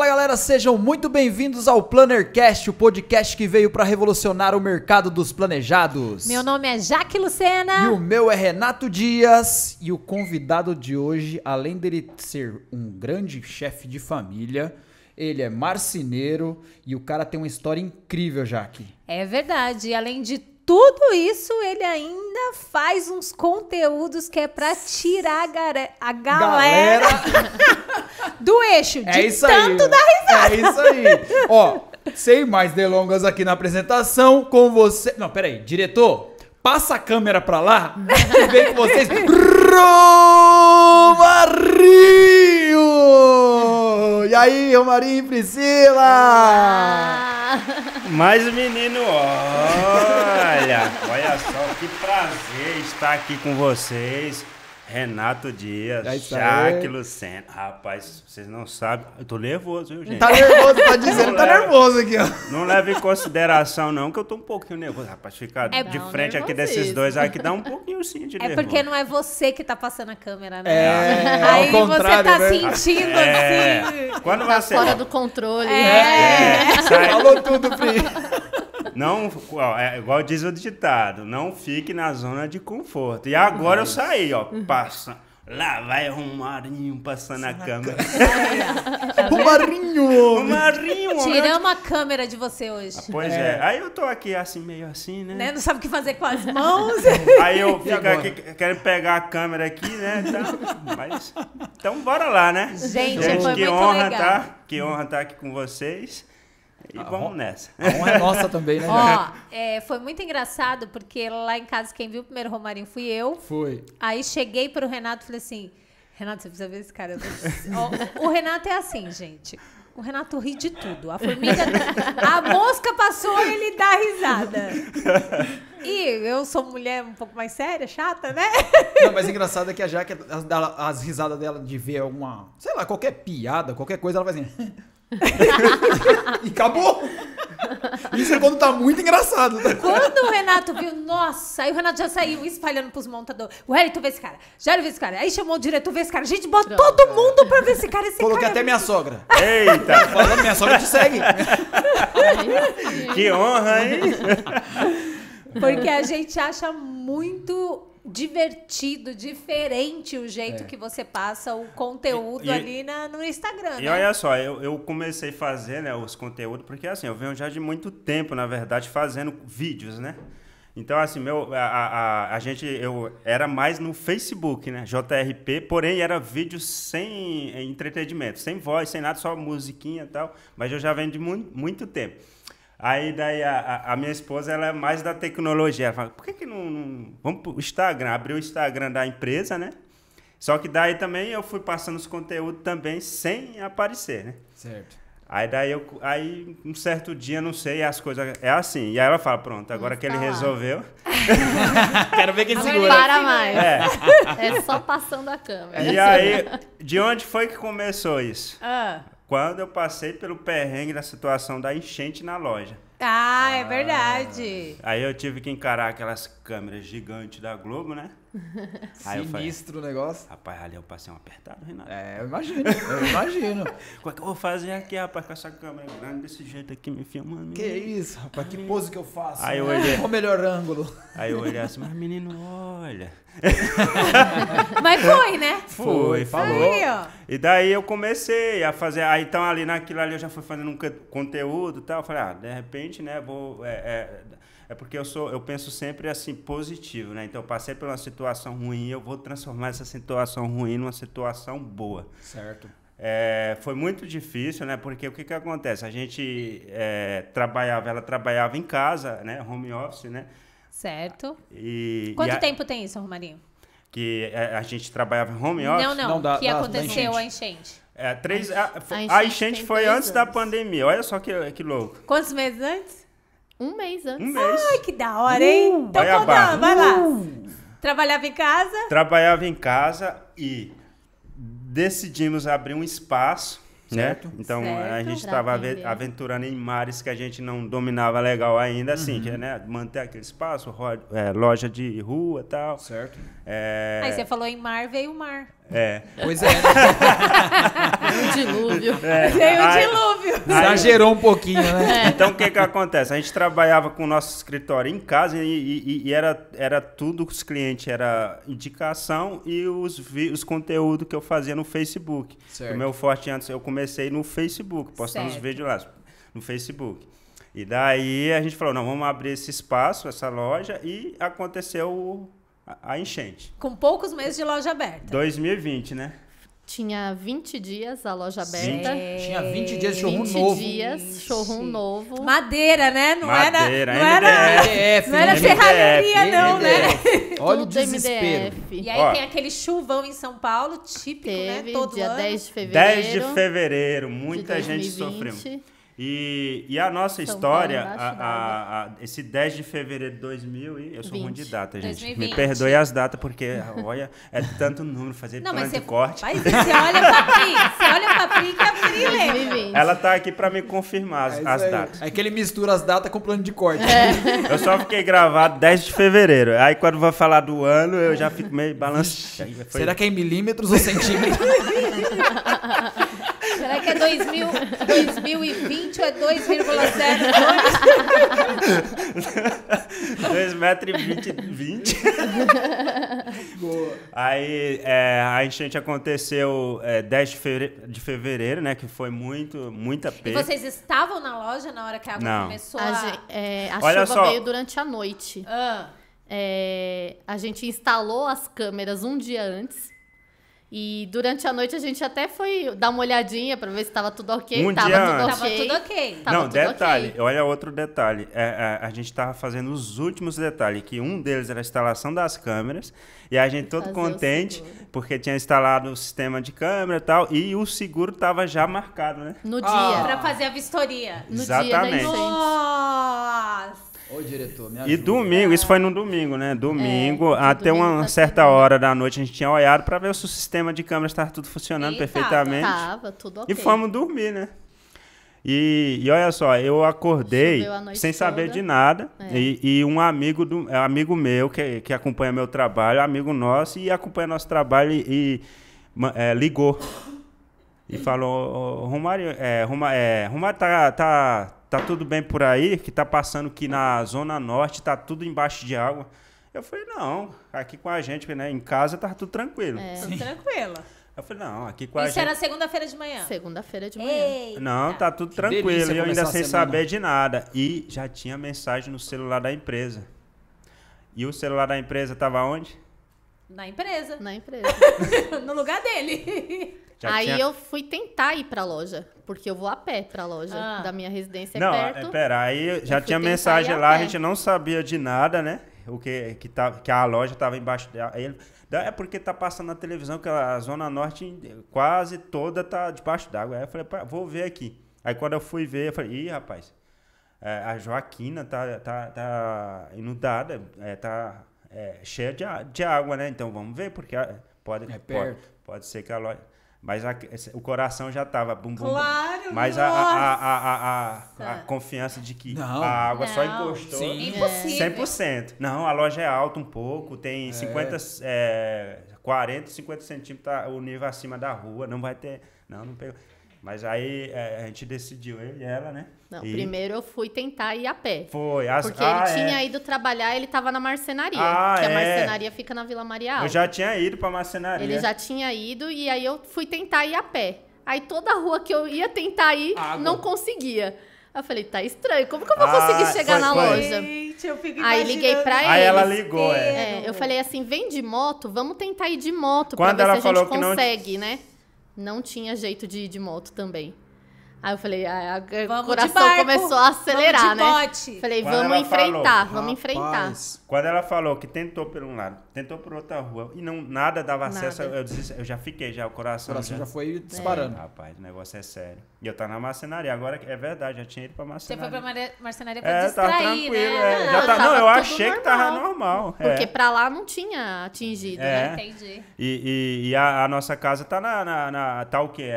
Fala galera, sejam muito bem-vindos ao Plannercast, o podcast que veio para revolucionar o mercado dos planejados. Meu nome é Jaque Lucena. E o meu é Renato Dias. E o convidado de hoje, além dele ser um grande chefe de família, ele é marceneiro e o cara tem uma história incrível, Jaque. É verdade. Além de tudo isso, ele ainda faz uns conteúdos que é pra tirar a, galera, a galera, do eixo. É isso tanto aí. da risada. É isso aí. Ó, sem mais delongas aqui na apresentação, com você. Não, peraí, diretor, Passa a câmera pra lá e vem com vocês. Roma E aí, Romarinho e Priscila? Ah. Mas, menino, olha, olha só, que prazer estar aqui com vocês. Renato Dias, é Jaque Lucena. Rapaz, vocês não sabem. Eu tô nervoso, viu, gente? Tá nervoso, tá dizendo, tá nervoso aqui, ó. Não leva em consideração, não, que eu tô um pouquinho nervoso. Rapaz, ficar é de frente aqui desses dois aqui dá um pouquinho sim de é nervoso. É porque não é você que tá passando a câmera, né? É, Aí você tá né? sentindo é, assim. Quando tá você... fora do controle. É. Né? é. Falou tudo, Pri. Não, ó, é igual diz o ditado, não fique na zona de conforto. E agora eu saí, ó, passa. Lá vai Romarinho passando a câmera. Romarinho! Romarinho! Tiramos a câmera de você hoje. Ah, pois é. é. Aí eu tô aqui assim, meio assim, né? né? Não sabe o que fazer com as mãos. Aí eu fico aqui, querendo pegar a câmera aqui, né? Tá? Mas, então bora lá, né? Gente, Gente que honra, legal. tá? Que honra estar tá aqui com vocês. E vamos nessa. A honra é nossa também, né? Ó, é, foi muito engraçado, porque lá em casa quem viu o primeiro Romarinho fui eu. Foi. Aí cheguei pro Renato e falei assim: Renato, você precisa ver esse cara. o Renato é assim, gente. O Renato ri de tudo. A formiga. A mosca passou, ele dá risada. E eu sou mulher um pouco mais séria, chata, né? Não, mas engraçado é que a Jaque, as, as risadas dela de ver alguma. Sei lá, qualquer piada, qualquer coisa, ela vai assim. e acabou. Isso é quando tá muito engraçado. Tá? Quando o Renato viu, nossa, aí o Renato já saiu espalhando pros montadores. O tu vê esse cara. ele vê esse cara. Aí chamou o diretor, vê esse cara. Gente, bota todo mundo pra ver esse cara. Esse Coloquei cara é até é minha muito... sogra. Eita. Falando, minha sogra te segue. que honra, hein? Porque a gente acha muito divertido, diferente o jeito é. que você passa o conteúdo e, ali na, no Instagram. E né? olha só, eu, eu comecei a fazer né, os conteúdos, porque assim, eu venho já de muito tempo, na verdade, fazendo vídeos, né? Então, assim, meu, a, a, a gente, eu era mais no Facebook, né? JRP, porém era vídeo sem eh, entretenimento, sem voz, sem nada, só musiquinha e tal. Mas eu já venho de muito, muito tempo. Aí daí a, a, minha esposa ela é mais da tecnologia. Ela fala, por que, que não, não. Vamos pro Instagram, abrir o Instagram da empresa, né? Só que daí também eu fui passando os conteúdos também sem aparecer, né? Certo. Aí daí eu, aí um certo dia, não sei, as coisas é assim. E aí ela fala, pronto, agora Vamos que ele lá. resolveu. Quero ver quem segura. Para mais. É. é só passando a câmera. E aí, de onde foi que começou isso? Ah quando eu passei pelo perrengue da situação da enchente na loja. Ah, ah, é verdade. Aí eu tive que encarar aquelas câmeras gigantes da Globo, né? Sinistro o negócio. Rapaz, ali eu passei um apertado, Renato. É, eu imagino, eu imagino. Como é que eu vou fazer aqui, rapaz, com essa câmera grande ah, desse jeito aqui, me filmando? Que isso, rapaz, que pose que eu faço? Aí eu né? olhei. Qual o melhor ângulo? Aí eu olhei assim, mas menino, olha. mas foi, né? Foi, falou. Aí, ó. E daí eu comecei a fazer. Aí então ali naquilo ali eu já fui fazendo um conteúdo e tal. Eu falei, ah, de repente, né, vou. É, é, é porque eu sou, eu penso sempre assim positivo, né? Então eu passei por uma situação ruim, eu vou transformar essa situação ruim numa situação boa. Certo. É, foi muito difícil, né? Porque o que, que acontece? A gente é, trabalhava, ela trabalhava em casa, né? Home office, né? Certo. E, Quanto e a... tempo tem isso, Romarinho? Que é, a, gente trabalhava em home office? Não, não. não da, que da, aconteceu da enchente. a enchente? É, três, a, a, enchente, a enchente foi antes anos. da pandemia. Olha só que, que louco. Quantos meses antes? Um mês antes. Um mês. Ai, que da hora, hein? Uh, então conta, é? vai lá. Uh. Trabalhava em casa? Trabalhava em casa e decidimos abrir um espaço, né? certo. né? Então certo. a gente estava aventurando em mares que a gente não dominava legal ainda, assim, uhum. que, é, né? Manter aquele espaço, é, loja de rua e tal. Certo. É... Aí você falou em mar, veio o mar. É. Pois é. um dilúvio. É. Tem um aí, dilúvio. Exagerou um pouquinho, né? É. Então o que que acontece? A gente trabalhava com o nosso escritório em casa e, e, e era, era tudo os clientes, era indicação e os, os conteúdos que eu fazia no Facebook. Certo. O meu forte antes, eu comecei no Facebook, postando certo. os vídeos lá no Facebook. E daí a gente falou, não, vamos abrir esse espaço, essa loja, e aconteceu o a, enchente. Com poucos meses de loja aberta. 2020, né? Tinha 20 dias a loja aberta. É. Tinha 20 dias de showroom 20 novo. 20 dias, showroom novo. Madeira, né? Não Madeira, era, não era, MDF, não era MDF, ferralheria, MDF, não, né? Olha o desespero. MDF. E aí Ó, tem aquele chuvão em São Paulo, típico, né? teve, né? Todo dia ano. 10 de fevereiro. 10 de fevereiro, muita de gente sofreu. E, e a nossa São história, a, a, a, esse 10 de fevereiro de 2000, e eu sou 20. ruim de data, gente. 2020. Me perdoe as datas, porque, olha, é tanto número, fazer Não, plano de corte. Mas você olha pra Pri, você olha pra Pri que a Pri lembra. Ela tá aqui para me confirmar as, é as datas. É que ele mistura as datas com o plano de corte. É. Eu só fiquei gravado 10 de fevereiro. Aí quando vai falar do ano, eu já fico meio balançado. Será que é em milímetros ou centímetros? Será que é 2020 ou é 2,02? 2,20m. Boa. Aí é, a enchente aconteceu é, 10 de fevereiro, de fevereiro, né? Que foi muito, muita pena. E vocês estavam na loja na hora que a água Não. começou a... A, é, a Olha chuva só. veio durante a noite. Ah. É, a gente instalou as câmeras um dia antes e durante a noite a gente até foi dar uma olhadinha para ver se estava tudo ok. Um tava, dia tudo antes. tava tudo ok. Tava Não, tudo detalhe. Okay. Olha outro detalhe. É, a, é, a, gente estava fazendo os últimos detalhes, que um deles era a instalação das câmeras. E a gente todo Fazer contente, porque tinha instalado o sistema de câmera e tal. E o seguro estava já marcado, né? No dia. Ah. Para fazer a vistoria. No Exatamente. dia, Nossa! Ô, diretor, me ajuda. E domingo, isso foi no domingo, né? Domingo, é, até domingo uma tá certa tudo. hora da noite, a gente tinha olhado para ver se o sistema de câmeras estava tudo funcionando e perfeitamente. Tava, tava, tudo ok. E fomos dormir, né? E, e olha só, eu acordei sem toda. saber de nada. É. E, e, um amigo do é, amigo meu que, que acompanha meu trabalho, amigo nosso, e acompanha nosso trabalho e, é, ligou. E falou, Romário, é, Romário, é, Romário tá, tá, tá tudo bem por aí? Que tá passando que na Zona Norte tá tudo embaixo de água. Eu falei, não, aqui com a gente, né? Em casa tá tudo tranquilo. É, tranquila. Eu falei, não, aqui com a Isso é gente... era segunda-feira de manhã? Segunda-feira de manhã. Eita. Não, tá tudo que tranquilo. E eu ainda sem saber de nada. E já tinha mensagem no celular da empresa. E o celular da empresa tava onde? Na empresa. Na empresa. no lugar dele. Já Aí tinha... eu fui tentar ir pra loja, porque eu vou a pé pra loja ah. da minha residência é não, é perto. Não, pera, aí já tinha mensagem lá, a, a, gente não sabia de nada, né? O que, que, tá, que a loja tava embaixo dela. é porque tá passando na televisão que a Zona Norte quase toda tá debaixo d'água. Aí eu falei, vou ver aqui. Aí quando eu fui ver, eu falei, ih, rapaz, é, a Joaquina tá, tá, tá inundada, é, tá é, cheia de, de água, né? Então vamos ver, porque pode, é pode, pode ser que a loja. Mas a, o coração já tava bum, bum, Claro, bum. Mas a, a, a, confiança de que não. a água não. só encostou. Sim. Impossível. 100%. Não, a loja é alta um pouco, tem é. 50, é, 40, 50 centímetros tá, o nível acima da rua, não vai ter... Não, não pegou. Mas aí é, a gente decidiu, eu e ela, né? Não, e... primeiro eu fui tentar ir a pé. Foi, as... Porque ah, ele é. tinha ido trabalhar, ele estava na marcenaria. Ah, que é. a marcenaria fica na Vila Maria Alta. Eu já tinha ido pra marcenaria. Ele já tinha ido, e aí eu fui tentar ir a pé. Aí toda rua que eu ia tentar ir, Água. não conseguia. Eu falei, tá estranho, como que eu vou ah, conseguir chegar foi, na foi. loja? Gente, eu fico Aí liguei pra ele Aí ela ligou, é. é. Eu falei assim, vem de moto, vamos tentar ir de moto Quando pra ver ela se a gente consegue, não... né? Não tinha jeito de ir de moto também. Aí eu falei, ah, o coração barco, começou a acelerar, né? Bote. Falei, vamos enfrentar, falou, vamos enfrentar. Quando ela falou que tentou por um lado, tentou por outra rua e não nada dava nada. acesso, eu, disse, eu já fiquei já o coração. O coração já, já foi disparando. É. Rapaz, o negócio é sério. E eu tava tá na marcenaria, agora é verdade, já tinha ido pra marcenaria. Você foi pra marcenaria pra é, distrair, tava né? tranquilo, né? É. Não, já tá, não, eu achei normal. que tava normal. É. Porque é. pra lá não tinha atingido, é. né? Entendi. E, e, e a, a, nossa casa tá na, na, na tá o quê?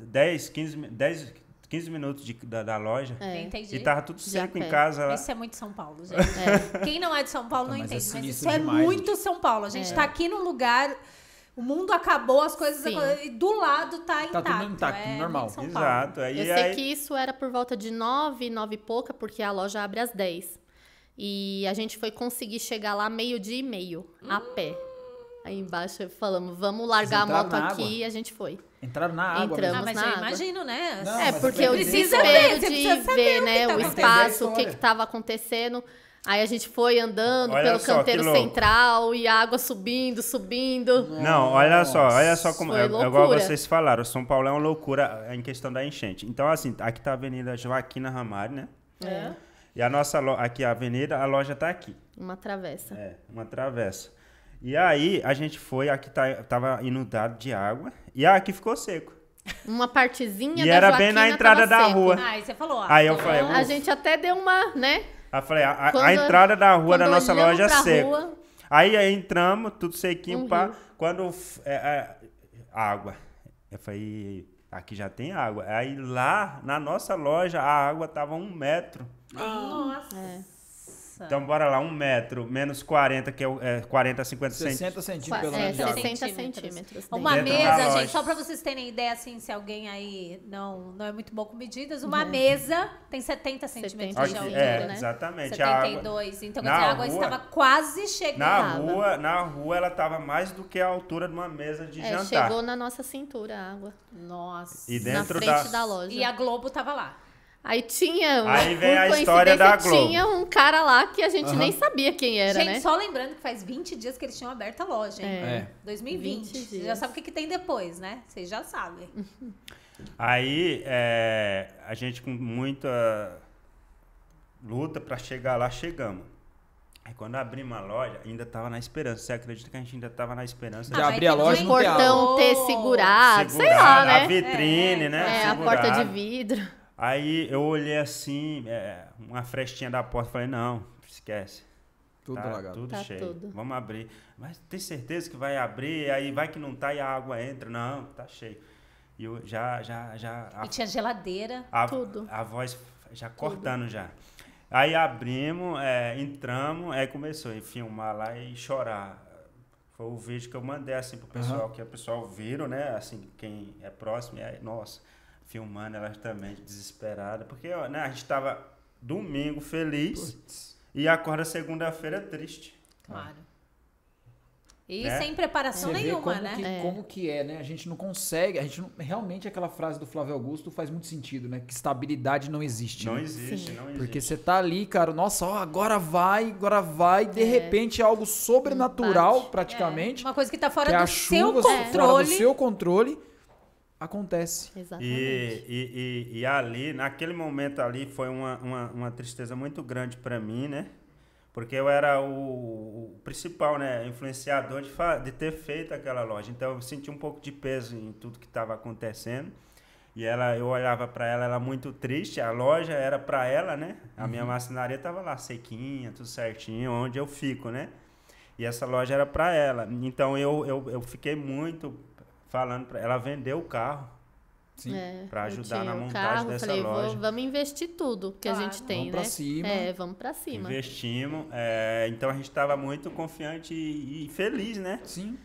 10, 15, 10, 15 minutos de, da, da, loja. É. Entendi. E tava tudo seco em casa. Isso é muito São Paulo, gente. É. Quem não é de São Paulo não, não é entende, é mas isso é demais, é muito São Paulo. A gente está é. aqui num lugar. O mundo acabou, as coisas Sim. e do lado tá intacto. Tá tudo intacto, é, normal. Exato. Aí, eu sei aí... que isso era por volta de nove, nove e pouca, porque a loja abre às dez. E a gente foi conseguir chegar lá meio dia e meio, hum. a pé. Aí embaixo falamos, vamos largar a moto aqui e a gente foi. Entraram na água. Entramos ah, mas na eu água. imagino, né? Não, é, porque eu desespero ver, de ver tá né, o, espaço, o que estava acontecendo. Aí a gente foi andando olha pelo só, canteiro central e a água subindo, subindo. Não, olha Nossa. só, olha só como. É, é, igual vocês falaram, São Paulo é uma loucura em questão da enchente. Então, assim, aqui tá a Avenida Joaquina Ramalho, né? É. E a nossa aqui a avenida, a loja tá aqui. Uma travessa. É, uma travessa. E aí a gente foi, aqui tá, tava inundado de água, e aqui ficou seco. Uma partezinha e da era Joaquina bem na entrada da seco. rua. Ah, você falou, Aí eu falei, a gente até deu uma, né? Aí eu falei, a, a entrada da rua da nossa loja é seco. Rua, aí, aí, entramos, tudo sequinho, um pá, quando é, é, água. Eu falei, aqui já tem água. Aí lá na nossa loja a água tava um metro. Nossa. É. Nossa. Então, então, bora lá, um metro menos 40, que é, é 40, 50 centímetros. 60 centímetros, pelo é, menos. 60 centímetros. Uma Dentro mesa, gente, só pra vocês terem ideia, assim, se alguém aí não, não é muito bom com medidas, uma não. Uhum. mesa tem 70 centímetros de altura, é, né? né? Exatamente. 72. Então, quer dizer, a água estava quase chegando. Na rua, na rua, ela estava mais do que a altura de uma mesa de é, jantar. chegou na nossa cintura a água. Nossa. E dentro na frente da, da loja. E a Globo estava lá. Aí tinha. Aí vem a história da Globo. Tinha um cara lá que a gente uhum. nem sabia quem era, gente, né? Gente, só lembrando que faz 20 dias que eles tinham aberto a loja, hein? É. 2020. É. Você já sabe o que, que tem depois, né? Vocês já sabem. Aí é, a gente com muita luta para chegar lá, chegamos. Aí quando abrimos a loja, ainda tava na esperança. Você acredita que a gente ainda tava na esperança de ah, abrir a loja? O portão ter segurado, segurado, sei lá, né? A vitrine, é, é, né? É, segurado. a porta de vidro. Aí eu olhei assim, é, uma frestinha da porta, falei, não, esquece. Tudo tá, alagado. Tudo tá cheio. Tudo. Vamos abrir. Mas tem certeza que vai abrir, aí vai que não tá e a água entra. Não, tá cheio. E eu já, já, já. A, e tinha geladeira, a, tudo. A voz já tudo. cortando já. Aí abrimos, é, entramos, aí começou a filmar lá e chorar. Foi o vídeo que eu mandei assim pro pessoal, uhum. que o pessoal viram, né? Assim, quem é próximo, é, nossa filmando elas também, desesperada. Porque ó, né, a gente tava domingo feliz Puts. e acorda segunda-feira triste. Claro. E sem preparação Você nenhuma, né? Que, é. Como que é, né? A gente não consegue. A gente não, realmente aquela frase do Flávio Augusto faz muito sentido, né? Que estabilidade não existe. Não né? existe, Sim. não existe. Porque você tá ali, cara, nossa, ó, agora vai, agora vai, de é. repente é algo sobrenatural, praticamente. É. Uma coisa que tá fora que é do seu chuva, controle. Fora do seu controle acontece. Exatamente. E, e, e, e, ali, naquele momento ali, foi uma, uma, uma tristeza muito grande para mim, né? Porque eu era o, o principal, né? Influenciador de, de ter feito aquela loja. Então eu senti um pouco de peso em tudo que estava acontecendo. E ela, eu olhava para ela, ela muito triste. A loja era para ela, né? A uhum. minha marcenaria tava lá sequinha, tudo certinho, onde eu fico, né? E essa loja era para ela. Então eu, eu, eu fiquei muito falando para ela vendeu o carro. Sim. É, para ajudar na montagem carro, dessa falei, loja. Vou, vamos investir tudo que claro. a gente tem, vamos né? Para cima. É, vamos para cima. Investimos. É, então a gente estava muito confiante e, e, feliz, né? Sim.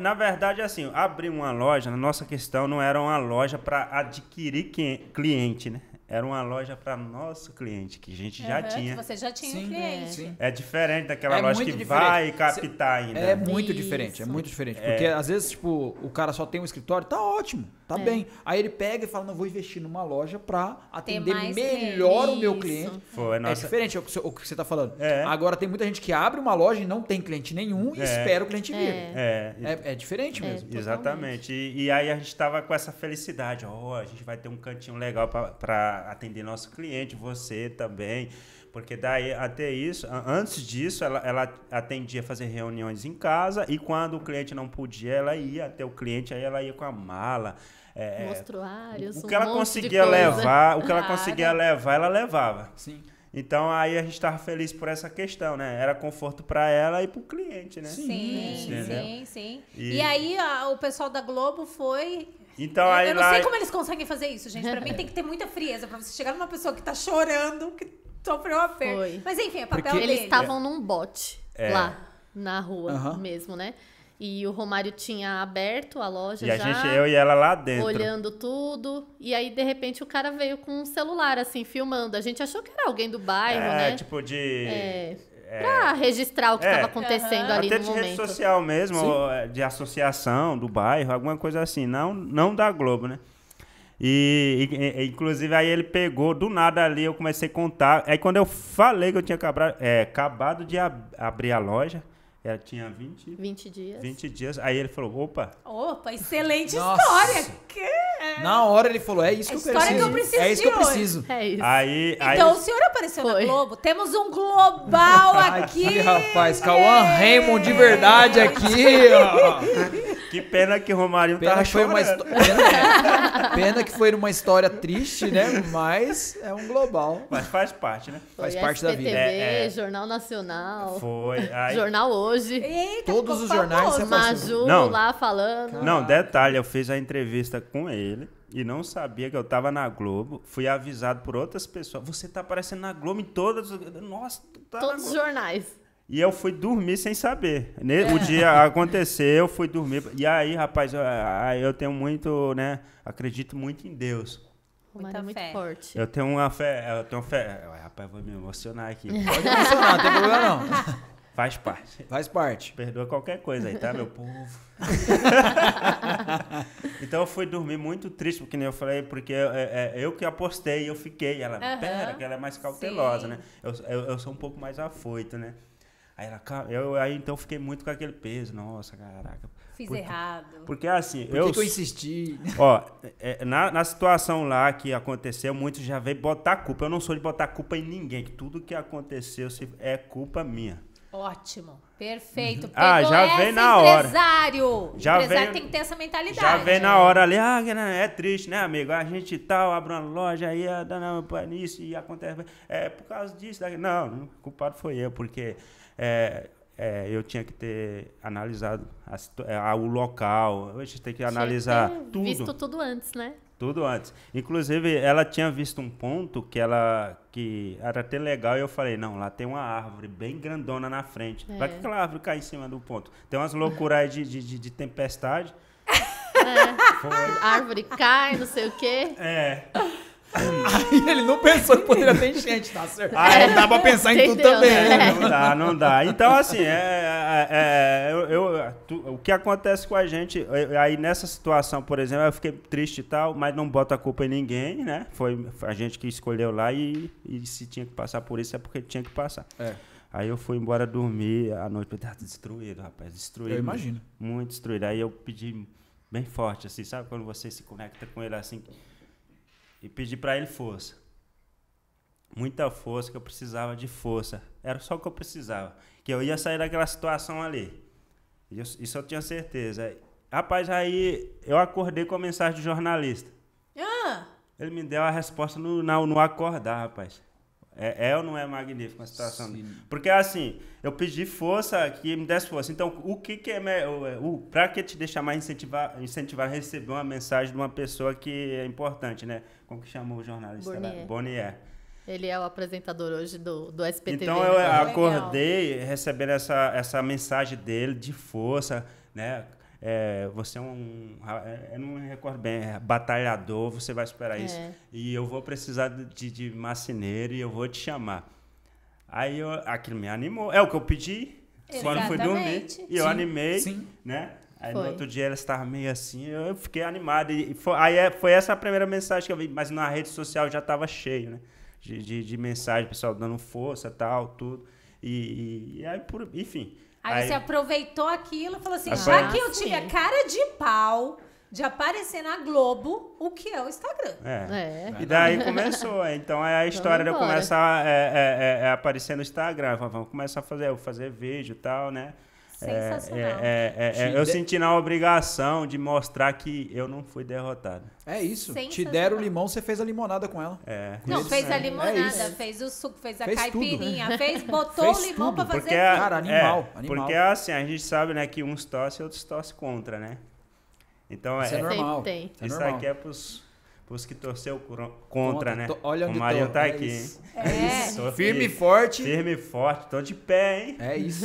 Na verdade, assim, abrir uma loja, na nossa questão, não era uma loja para adquirir cliente, né? era uma loja para nosso cliente, que a gente já tinha. Você já tinha sim, um cliente. Sim. É diferente daquela é loja que diferente. vai captar ainda. É muito Isso. diferente, é muito diferente. Porque é. às vezes, tipo, o cara só tem um escritório, tá ótimo. Tá é. bem. Aí ele pega e fala: não, vou investir numa loja pra atender melhor cliente. o meu cliente. É nossa. É diferente o que você tá falando. É. Agora tem muita gente que abre uma loja e não tem cliente nenhum e é. espera o cliente vir. É, é, é diferente mesmo. Exatamente. E, e, aí a gente tava com essa felicidade: ó, oh, a gente vai ter um cantinho legal para atender nosso cliente, você também. Porque daí até isso, antes disso, ela, ela atendia fazer reuniões em casa e quando o cliente não podia, ela ia até o cliente, aí ela ia com a mala, é, é, Mostruários, o que um ela conseguia levar, o que ela conseguia levar, ela levava. Sim. Então aí a gente estava feliz por essa questão, né? Era conforto para ela e para o cliente, né? Sim, sim, sim. sim. E... e, aí a, o pessoal da Globo foi então, aí, eu não lá... sei como eles conseguem fazer isso, gente. para mim tem que ter muita frieza para você chegar numa pessoa que tá chorando, que sofreu uma perda. Mas enfim, é papel Porque Eles estavam num bote é. lá na rua mesmo, né? E o Romário tinha aberto a loja e já. E a gente, eu e ela lá dentro. Olhando tudo. E aí, de repente, o cara veio com um celular, assim, filmando. A gente achou que era alguém do bairro, é, né? Tipo de... É, é... Pra registrar o que estava é, acontecendo uhum. ali Até no de momento. rede social mesmo, é, de associação do bairro, alguma coisa assim. Não, não da Globo, né? E, e, inclusive aí ele pegou do nada ali, eu comecei a contar. Aí quando eu falei que eu tinha cabra, é, acabado de ab abrir a loja, ela tinha 20... 20 dias. 20 dias. Aí ele falou, opa... Opa, excelente Nossa. história! Que... Na hora ele falou, é isso é que eu preciso. Que eu preciso é isso que eu preciso. É isso. Aí, então o senhor apareceu Foi. no Globo. Temos um global aqui! Ai, rapaz, Cauã Raymond de verdade aqui! ó. Que pena que Romário pena tava que foi uma esto... pena, pena, que foi uma história triste, né? Mas é um global. Mas faz parte, né? Foi faz parte SPTV, da vida. É, é... Jornal Nacional. Foi. Aí... Jornal Hoje. Eita, Todos os jornais. Você é Maju não, lá falando. Caraca. Não, detalhe, eu fiz a entrevista com ele e não sabia que eu tava na Globo. Fui avisado por outras pessoas. Você tá aparecendo na Globo em todas. Nossa, tá Todos os jornais. E eu fui dormir sem saber. O é. dia aconteceu, eu fui dormir. E aí, rapaz, eu, eu tenho muito, né? Acredito muito em Deus. Muita muito fé. forte. Eu tenho uma fé, eu tenho fé. Rapaz, vou me emocionar aqui. Pode emocionar, não tem problema não. Faz parte. Faz parte. Perdoa qualquer coisa aí, tá, meu povo? então eu fui dormir muito triste, porque nem né, eu falei, porque eu, é, é, eu que apostei, eu fiquei. Ela, uhum. pera, que ela é mais cautelosa, Sim. né? Eu, eu, eu, sou um pouco mais afoito, né? Aí ela, eu aí então fiquei muito com aquele peso, nossa, caraca. Fiz porque, errado. Porque assim, Por que eu que eu insisti. Ó, é, é, na, na situação lá que aconteceu, muitos já veio botar culpa. Eu não sou de botar culpa em ninguém, que tudo que aconteceu se, é culpa minha. Ótimo. Perfeito. Uhum. Ah, Pegou ah, já vem na empresário. hora. Já empresário vem, tem que ter essa mentalidade. Já vem na né? hora ali. Ah, é triste, né, amigo? A gente tal, abre uma loja aí, ah, dá isso e acontece. É por causa disso. Não, o culpado foi eu, porque é, é, eu tinha que ter analisado a, é, a, o local, A gente tem que tinha analisar que tudo. Visto tudo antes, né? Tudo antes. Inclusive, ela tinha visto um ponto que ela que era até legal e eu falei, não, lá tem uma árvore bem grandona na frente. É. Pra que aquela árvore cai em cima do ponto? Tem umas loucuras de, de, de, de tempestade. É. Árvore cai, não sei o quê. É. Aí ele não pensou que poderia ter enchente, tá certo? Ah, dá pra pensar em tudo também. Né? né? Não dá, não dá. Então, assim, é, é, é eu, eu tu, o que acontece com a gente, é, é, aí nessa situação, por exemplo, eu fiquei triste e tal, mas não bota a culpa em ninguém, né? Foi a gente que escolheu lá e, e se tinha que passar por isso é porque tinha que passar. É. Aí eu fui embora dormir a noite, tava ah, destruído, rapaz, destruído. Eu imagino. Muito, muito destruído. Aí eu pedi bem forte, assim, sabe? Quando você se conecta com ele assim e pedi para ele força. Muita força, que eu precisava de força. Era só o que eu precisava. Que eu ia sair daquela situação ali. Isso eu tinha certeza. Rapaz, aí eu acordei com a mensagem do jornalista. Ah. Ele me deu a resposta no, no, no acordar, rapaz. É, é, ou não é magnífico a situação? Sim. Porque assim, eu pedi força que me desse força. Então, o que, que é. O, é, o, pra que te deixar mais incentivar, incentivar a receber uma mensagem de uma pessoa que é importante, né? Como que chamou o jornalista Bonier. Ele é o apresentador hoje do, do SPTV. Então, né? eu acordei recebendo essa, essa mensagem dele de força, né? é, você é um. Ah, é, eu não me recordo bem, é batalhador, você vai superar é. isso. E eu vou precisar de, de e eu vou te chamar. Aí eu, aquilo me animou. É o que eu pedi Exatamente. quando fui dormir. E eu Sim. animei, Sim. né? Aí foi. no outro dia ela estava meio assim, eu fiquei animado. E foi, aí é, foi essa a primeira mensagem que eu vi, mas na rede social já estava cheio, né? De, de, de mensagem, pessoal dando força tal, tudo. E, e, e aí, por, enfim. Aí, aí você aproveitou aquilo e falou assim: já que eu tinha tive a cara de pau de aparecer na Globo, o que é o Instagram. É. é. E daí começou. Então é a história de eu começar a é é, é, é, aparecer no Instagram. Vamos começar a fazer, fazer vídeo e tal, né? Sensacional. É, é, é, é eu senti na obrigação de mostrar que eu não fui derrotado. É isso. Te deram o limão, você fez a limonada com ela. É. Não, fez a é limonada, é fez o suco, fez a fez caipirinha, tudo. Né? fez, botou fez o limão tudo, pra fazer. Porque, é Cara, animal, animal. Porque assim, a gente sabe né, que uns torcem e outros torcem contra, né? Então isso é, normal. Isso, normal. aqui é pros os que torceu contra, contra né? Olha o Mario tá é aqui, hein? É. Firme e forte. Firme e forte. Tô de pé, hein? É isso.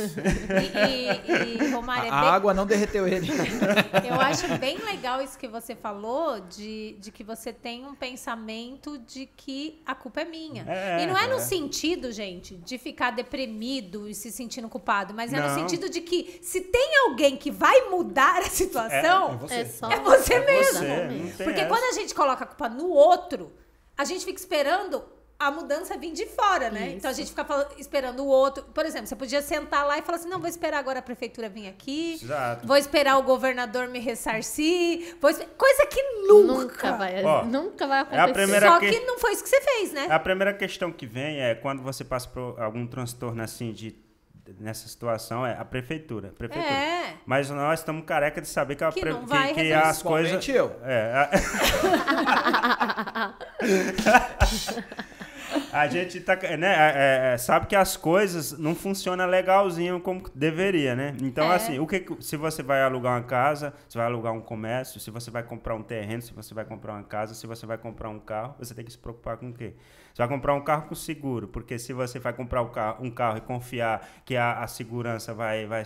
e, e, e Romário, é A água não derreteu ele. Eu acho bem legal isso que você falou, de, de que você tem um pensamento de que a culpa é minha. É, e não é, no é. sentido, gente, de ficar deprimido e se sentindo culpado, mas é não. no sentido de que se tem alguém que vai mudar a é, situação, é, você. é, você é mesmo. Você. Porque essa. quando a gente coloca culpa no outro, a gente fica esperando a mudança vir de fora, né? Isso. Então a gente fica falando, esperando o outro. Por exemplo, você podia sentar lá e falar assim: não, vou esperar agora a prefeitura vir aqui, Exato. vou esperar o governador me ressarcir, vou esper... coisa que nunca, nunca vai, Ó, nunca vai é acontecer. É Só que... que não foi isso que você fez, né? É a primeira questão que vem é quando você passa por algum transtorno assim de nessa situação é a prefeitura. A prefeitura. É. Mas nós estamos careca de saber que, a que, pre... que, que as coisas. eu. É. A... gente tá, né, é, é, é, sabe que as coisas não funcionam legalzinho como deveria, né? Então, é. assim, o que, se você vai alugar uma casa, se vai alugar um comércio, se você vai comprar um terreno, se você vai comprar uma casa, se você vai comprar um carro, você tem que se preocupar com o quê? Você vai comprar um carro com seguro, porque se você vai comprar um carro, um carro e confiar que a, a segurança vai, vai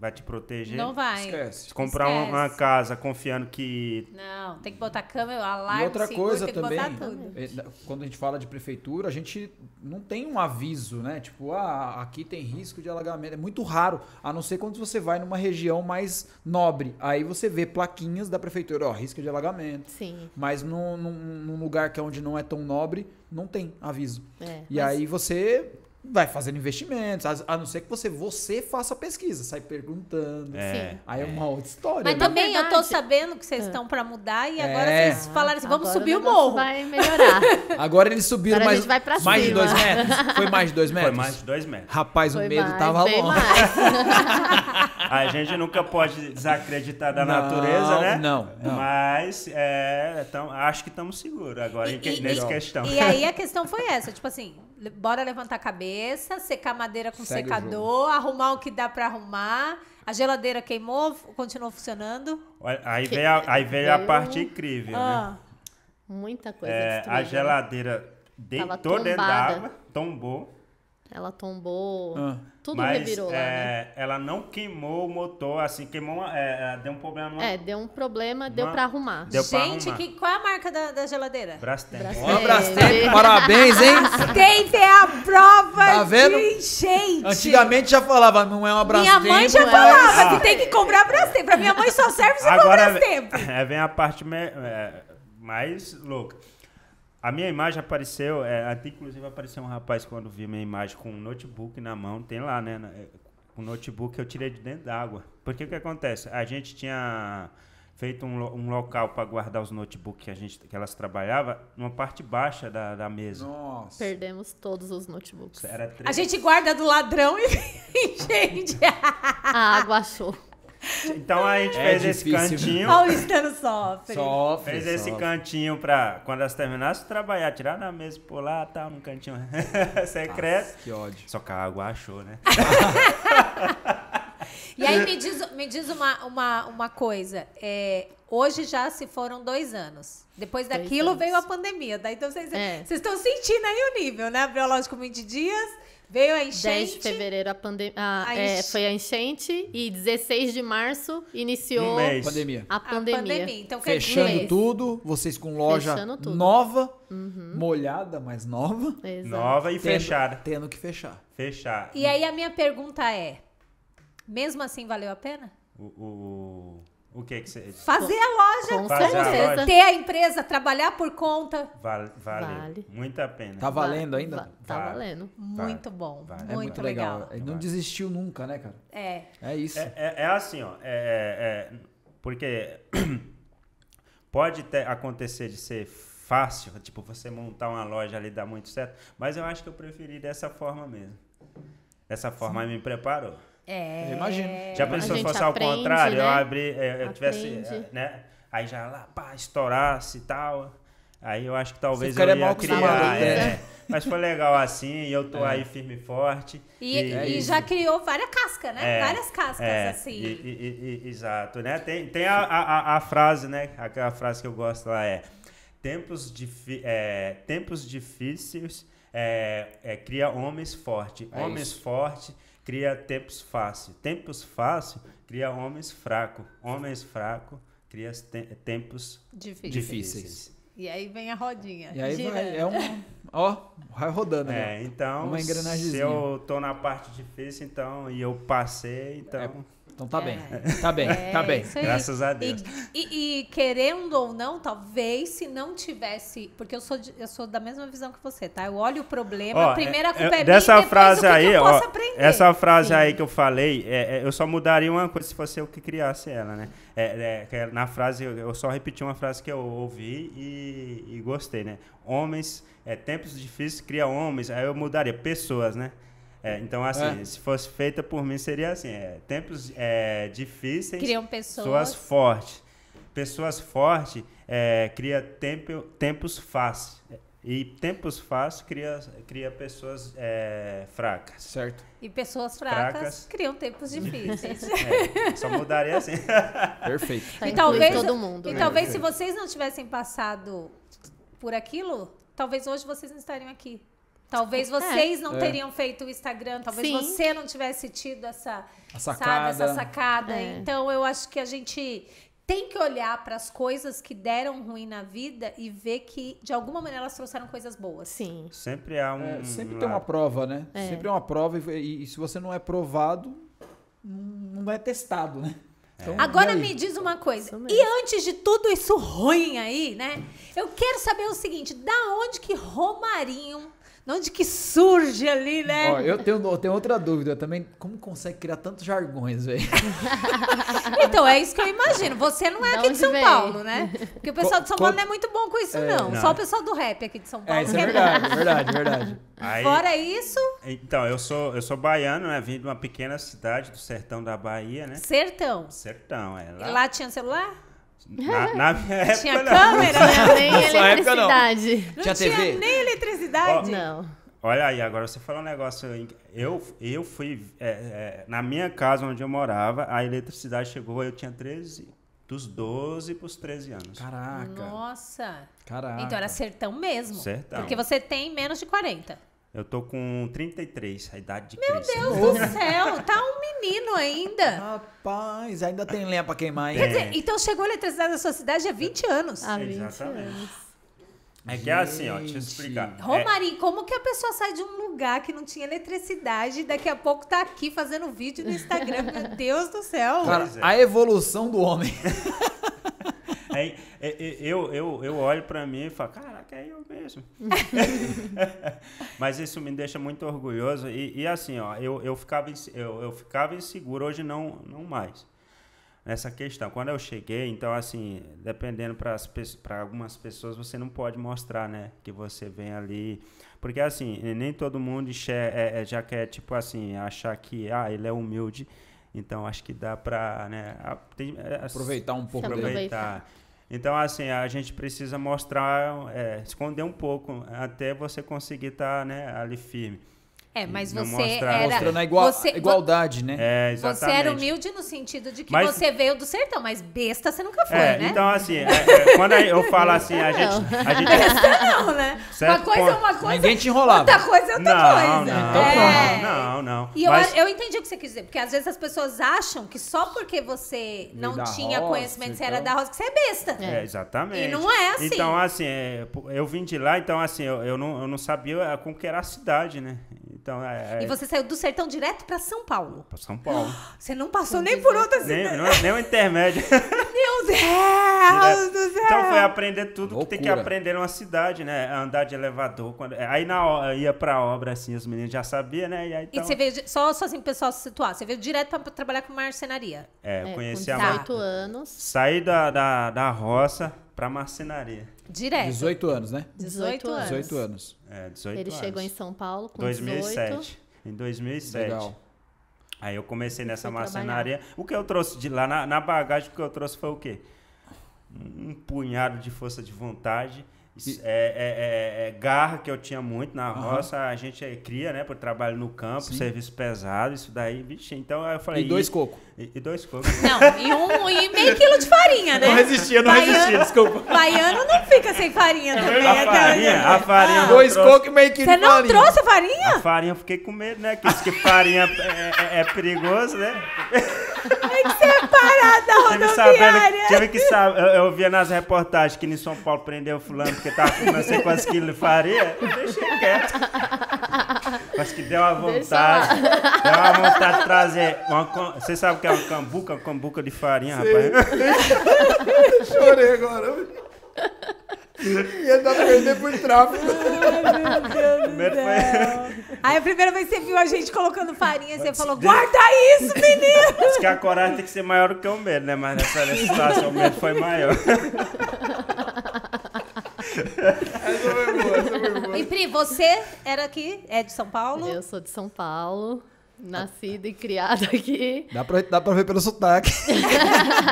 vai te proteger? Não vai. Esquece. Comprar Esquece. uma casa confiando que. Não, tem que botar câmera, alarme, e outra seguro, coisa também. É, quando a gente fala de prefeitura, a gente não tem um aviso, né? Tipo, ah, aqui tem risco de alagamento. É muito raro, a não ser quando você vai numa região mais nobre. Aí você vê plaquinhas da prefeitura, ó, risco de alagamento. Sim. Mas num, num, num lugar que é onde não é tão nobre, não tem aviso. É, e mas... aí você vai fazendo investimentos, a não ser que você, você faça pesquisa, sai perguntando. É, aí é uma é. outra história. Mas né? também eu tô sabendo que vocês é. estão para mudar e é. agora é. vocês falaram assim, vamos agora subir o, o morro. Vai melhorar. Agora eles subiram agora mais, mais de dois metros. Foi mais de dois metros? Foi mais de dois metros. Rapaz, Foi o medo mais, tava longe. a gente nunca pode desacreditar da não, natureza, né? Não, não. Mas é, acho que estamos seguros agora e, em, e, nessa e, questão. E aí a questão foi essa, tipo assim, bora levantar a cabeça cabeça, secar madeira com Segue secador, arrumar o que dá para arrumar. A geladeira queimou, continuou funcionando. Aí que... veio a, aí veio parte incrível, né? ah. né? Muita coisa. É, a né? geladeira deitou tombada. dentro tombou. Ela tombou, ah. tudo Mas, revirou é, lá, né? É, ela não queimou o motor, assim, queimou, é, é, deu um problema. Uma, é, deu um problema, deu pra arrumar. Deu Gente, pra arrumar. Que, qual é a marca da, da geladeira? Brastemp. Brastemp. Brastemp. parabéns, hein? Brastemp é a prova tá vendo? de enchente. Antigamente já falava, não é uma Brastemp. Minha mãe já é falava é. que tem que comprar Brastemp. Pra minha mãe só serve se for Brastemp. Vem, vem a parte mais louca. A minha imagem apareceu, é, até inclusive apareceu um rapaz quando viu minha imagem com um notebook na mão, tem lá, né? É, o notebook eu tirei de dentro d'água. Porque o que acontece? A gente tinha feito um, um local para guardar os notebooks que, a gente, que elas trabalhavam numa parte baixa da, da mesa. Nossa. Perdemos todos os notebooks. Era três. a gente guarda do ladrão e gente. a água achou. Então a gente é fez difícil. esse né? cantinho. Paulistano sofre. Sofre. Fez esse cantinho pra quando elas terminassem trabalhar, tirar na mesa por lá, tá, num cantinho secreto. que ódio. Só que a água achou, né? e aí me diz, me diz uma, uma, uma coisa. É, hoje já se foram dois anos. Depois daquilo veio a pandemia. Daí, então vocês, é. vocês estão sentindo aí o nível, né? Biológico 20 dias Veio a enchente. 10 de fevereiro a pandemia. É, foi a enchente e 16 de março iniciou um a, pandemia. a pandemia. Então, quer Fechando tudo, vocês com loja nova, uhum. molhada, mas nova. Exato. Nova e tendo, fechada. Tendo que fechar. Fechar. E aí a minha pergunta é: mesmo assim valeu a pena? O, o, o que é que você... Fazer a loja. Com certeza. A Ter a empresa, trabalhar por conta. Vale. Vale. vale. Muito a pena. Tá valendo ainda? Va tá vale. valendo. Muito bom. Vale. Muito, é muito legal. legal. Ele não desistiu nunca, né, cara? É. É isso. É, é, é assim, ó. É, é, é porque pode ter, acontecer de ser fácil, tipo, você montar uma loja ali dá muito certo, mas eu acho que eu preferi dessa forma mesmo. Dessa forma Sim. me preparou. É. Eu imagino. Já pensou se fosse ao contrário? Né? Eu abri, eu, é, eu tivesse, é, né? Aí já lá, pá, estourasse e tal. Aí eu acho que talvez eu ia criar. É. É. Mas foi legal assim, e eu tô é. aí firme e forte. E, e, e já criou várias cascas, né? várias cascas, assim. E, exato, né? Tem, tem a, a, a, frase, né? Aquela frase que eu gosto lá é tempos, é tempos difíceis cria homens fortes. homens fortes cria tempos fáceis. Tempos fáceis cria homens fracos. Homens fracos cria te tempos difíceis. difíceis. E aí vem a rodinha. E aí vai, é um, ó, vai rodando. É, né? então, uma se eu tô na parte difícil, então, e eu passei, então... É então tá é. bem, tá bem, é, tá bem. Graças a Deus. E, e, e, querendo ou não, talvez se não tivesse, porque eu sou, eu sou da mesma visão que você, tá? Eu olho o problema, ó, a primeira é, culpa é, é dessa minha, frase aí, ó, essa frase Sim. aí que eu falei, é, é, eu só mudaria uma coisa se fosse eu que criasse ela, né? É, na frase eu só repeti uma frase que eu ouvi e, e gostei, né? Homens, é, tempos difíceis cria homens, aí eu mudaria pessoas, né? É, então, assim, é. se fosse feita por mim, seria assim: é, tempos é, difíceis. Criam pessoas. Pessoas fortes. Pessoas fortes é, cria tempo, tempos fáceis. E tempos fáceis cria, cria pessoas é, fracas. Certo. E pessoas fracas, fracas criam tempos difíceis. É, só mudaria assim. Perfeito. E talvez, todo mundo. E né? talvez se vocês não tivessem passado por aquilo, talvez hoje vocês não estariam aqui. Talvez é. vocês é. não teriam é. feito o Instagram, talvez Sim. você não tivesse tido essa a sacada. Sabe, essa sacada. É. Então eu acho que a gente tem que olhar para as coisas que deram ruim na vida e ver que de alguma maneira elas trouxeram coisas boas. Sim. Sempre há um é, sempre tem uma prova, né? É. Sempre é uma prova e, e, se você não é provado, não é testado, né? Então, Agora me diz uma coisa. E antes de tudo isso ruim aí, né? Eu quero saber o seguinte, da onde que Romarinho onde que surge ali, né? Ó, eu, tenho, eu tenho outra dúvida também. Como consegue criar tantos jargões, velho? então, é isso que eu imagino. Você não é não aqui de São vem. Paulo, né? Porque o pessoal Co de São Paulo não é muito bom com isso, é, não. não. Só o pessoal do rap aqui de São é, Paulo. É, isso é, é verdade, é verdade, verdade. Aí, Fora isso... Então, eu sou, eu sou baiano, né? Vim de uma pequena cidade do sertão da Bahia, né? Sertão? Sertão, é. Lá, lá tinha celular? Na, na minha época, tinha não. câmera, né? nem eletricidade. Época, não. não tinha, TV? tinha nem eletricidade. Ó, não. Olha aí, agora você falou um negócio. Eu, eu fui. É, é, na minha casa onde eu morava, a eletricidade chegou, eu tinha 13. Dos 12 para os 13 anos. Caraca. Nossa. Caraca. Então era sertão mesmo. Sertão. Porque você tem menos de 40. Eu tô com 33, a idade de Meu Cristo. Meu Deus do céu, tá um menino ainda. Rapaz, ainda tem lenha pra queimar, hein? Quer dizer, então chegou a eletricidade na sua cidade há 20 anos. Há 20 Exatamente. anos. É que é assim, ó, deixa eu explicar. Romari, é... como que a pessoa sai de um lugar que não tinha eletricidade e daqui a pouco tá aqui fazendo vídeo no Instagram? Meu Deus do céu! Cara, é. a evolução do homem. É, é, é, eu, eu, eu olho para mim e falo, cara, que é eu mesmo. Mas isso me deixa muito orgulhoso. E, e assim, ó, eu, eu, ficava, eu, eu ficava inseguro, hoje não, não mais. Nessa questão, quando eu cheguei, então, assim, dependendo para algumas pessoas, você não pode mostrar, né? Que você vem ali. Porque, assim, nem todo mundo é, é, já quer, tipo assim, achar que, ah, ele é humilde. Então acho que dá para né, é, aproveitar um pouco. Aproveitar. Então, assim, a gente precisa mostrar, é, esconder um pouco até você conseguir estar tá, né, ali firme. É, mas não você mostrar. era... Mostrando a igual, você, igualdade, né? É, exatamente. Você era humilde no sentido de que mas, você veio do sertão, mas besta você nunca foi, é, né? Então, assim, é, é quando eu falo assim, a gente... A gente besta é- não, né? Certo uma coisa é uma coisa... Ninguém te enrolava. Outra coisa é outra não, coisa. Não, então, é. não, não. E mas, eu, entendi o que você quis dizer, porque às vezes as pessoas acham que só porque você não tinha roça, conhecimento, você era então. da roça, que você é besta. É, exatamente. E não é assim. Então, assim, é, eu vim de lá, então, assim, eu, eu, não, eu não sabia com que era a cidade, né? Então, é, é, e você saiu do sertão direto para São Paulo? Para São Paulo. Você não passou nem por outra cidade. Nem, nem o intermédio. Meu Deus do céu! Então foi aprender tudo Loucura. que tem que aprender numa cidade, né? Andar de elevador. Quando... É, aí na, ia pra obra, assim, os meninos já sabiam, né? E, aí, então... e você veio, só, só assim, pessoal se situar, você veio direto pra trabalhar com marcenaria. É, eu é, conheci com a... Com 18 anos. Saí da, da, da roça para marcenaria. Direto. 18 anos, né? 18 anos. 18 anos. É, 18 Ele anos. chegou em São Paulo com 2007. 18. Em 2007. Legal. Aí eu comecei nessa marcenaria. O que eu trouxe de lá, na, na bagagem, o que eu trouxe foi o quê? Um punhado de força de vontade é, é, é, é, garra que eu tinha muito na uhum. roça, a gente é, cria, né, por trabalho no campo, Sim. serviço pesado, isso daí, bicho, então eu falei... E dois cocos. E, e, dois cocos. Não, e, um, e meio quilo de farinha, né? Não resistia, não baiano, resistia, desculpa. Baiano não fica sem farinha é também. A farinha, a ah. farinha... Ah. Dois cocos e meio quilo Você de farinha. Você não trouxe a farinha? A farinha eu fiquei com medo, né, que, isso que farinha é, é, é perigoso, né? parada rodoviária. Tive que saber, eu, eu via nas reportagens que em São Paulo prendeu fulano porque tava com não sei quantos quilos de farinha. Eu deixei quieto. Acho que deu uma vontade. Deu uma vontade de trazer. Uma, você sabe o que é uma cambuca? Uma cambuca de farinha, Sim. rapaz. Chorei agora. Ia dar perder por tráfico. Ai, meu Deus do céu. Aí a primeira vez que você viu a gente colocando farinha, você falou, guarda isso, menino! Diz que a coragem tem que ser maior do que o medo, né? Mas nessa situação o medo foi maior. essa foi boa, essa foi boa. E Pri, você era aqui, é de São Paulo? Eu sou de São Paulo. Nascida e criada aqui. Dá pra, dá pra ver pelo sotaque.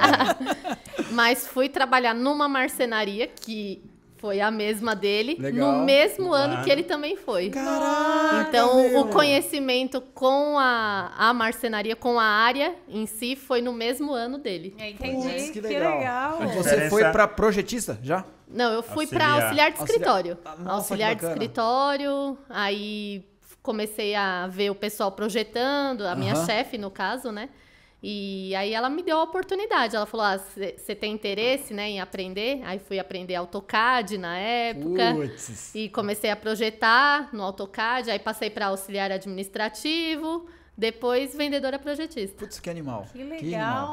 Mas fui trabalhar numa marcenaria que foi a mesma dele, Legal. no mesmo ano que ele também foi. Caraca, então, meu. o conhecimento com a, a marcenaria, com a área em si, foi no mesmo ano dele. É, entendi. Puts, que, legal. que legal. Você foi para projetista já? Não, eu fui para auxiliar de escritório. Auxiliar, ah, Nossa, auxiliar de escritório, aí comecei a ver o pessoal projetando, a minha chefe, no caso, né? E aí ela me deu a oportunidade. Ela falou: você ah, tem interesse né, em aprender? Aí fui aprender AutoCAD na época. Puts. E comecei a projetar no AutoCAD. Aí passei para auxiliar administrativo. Depois, vendedora projetista. Putz, que animal. Que legal.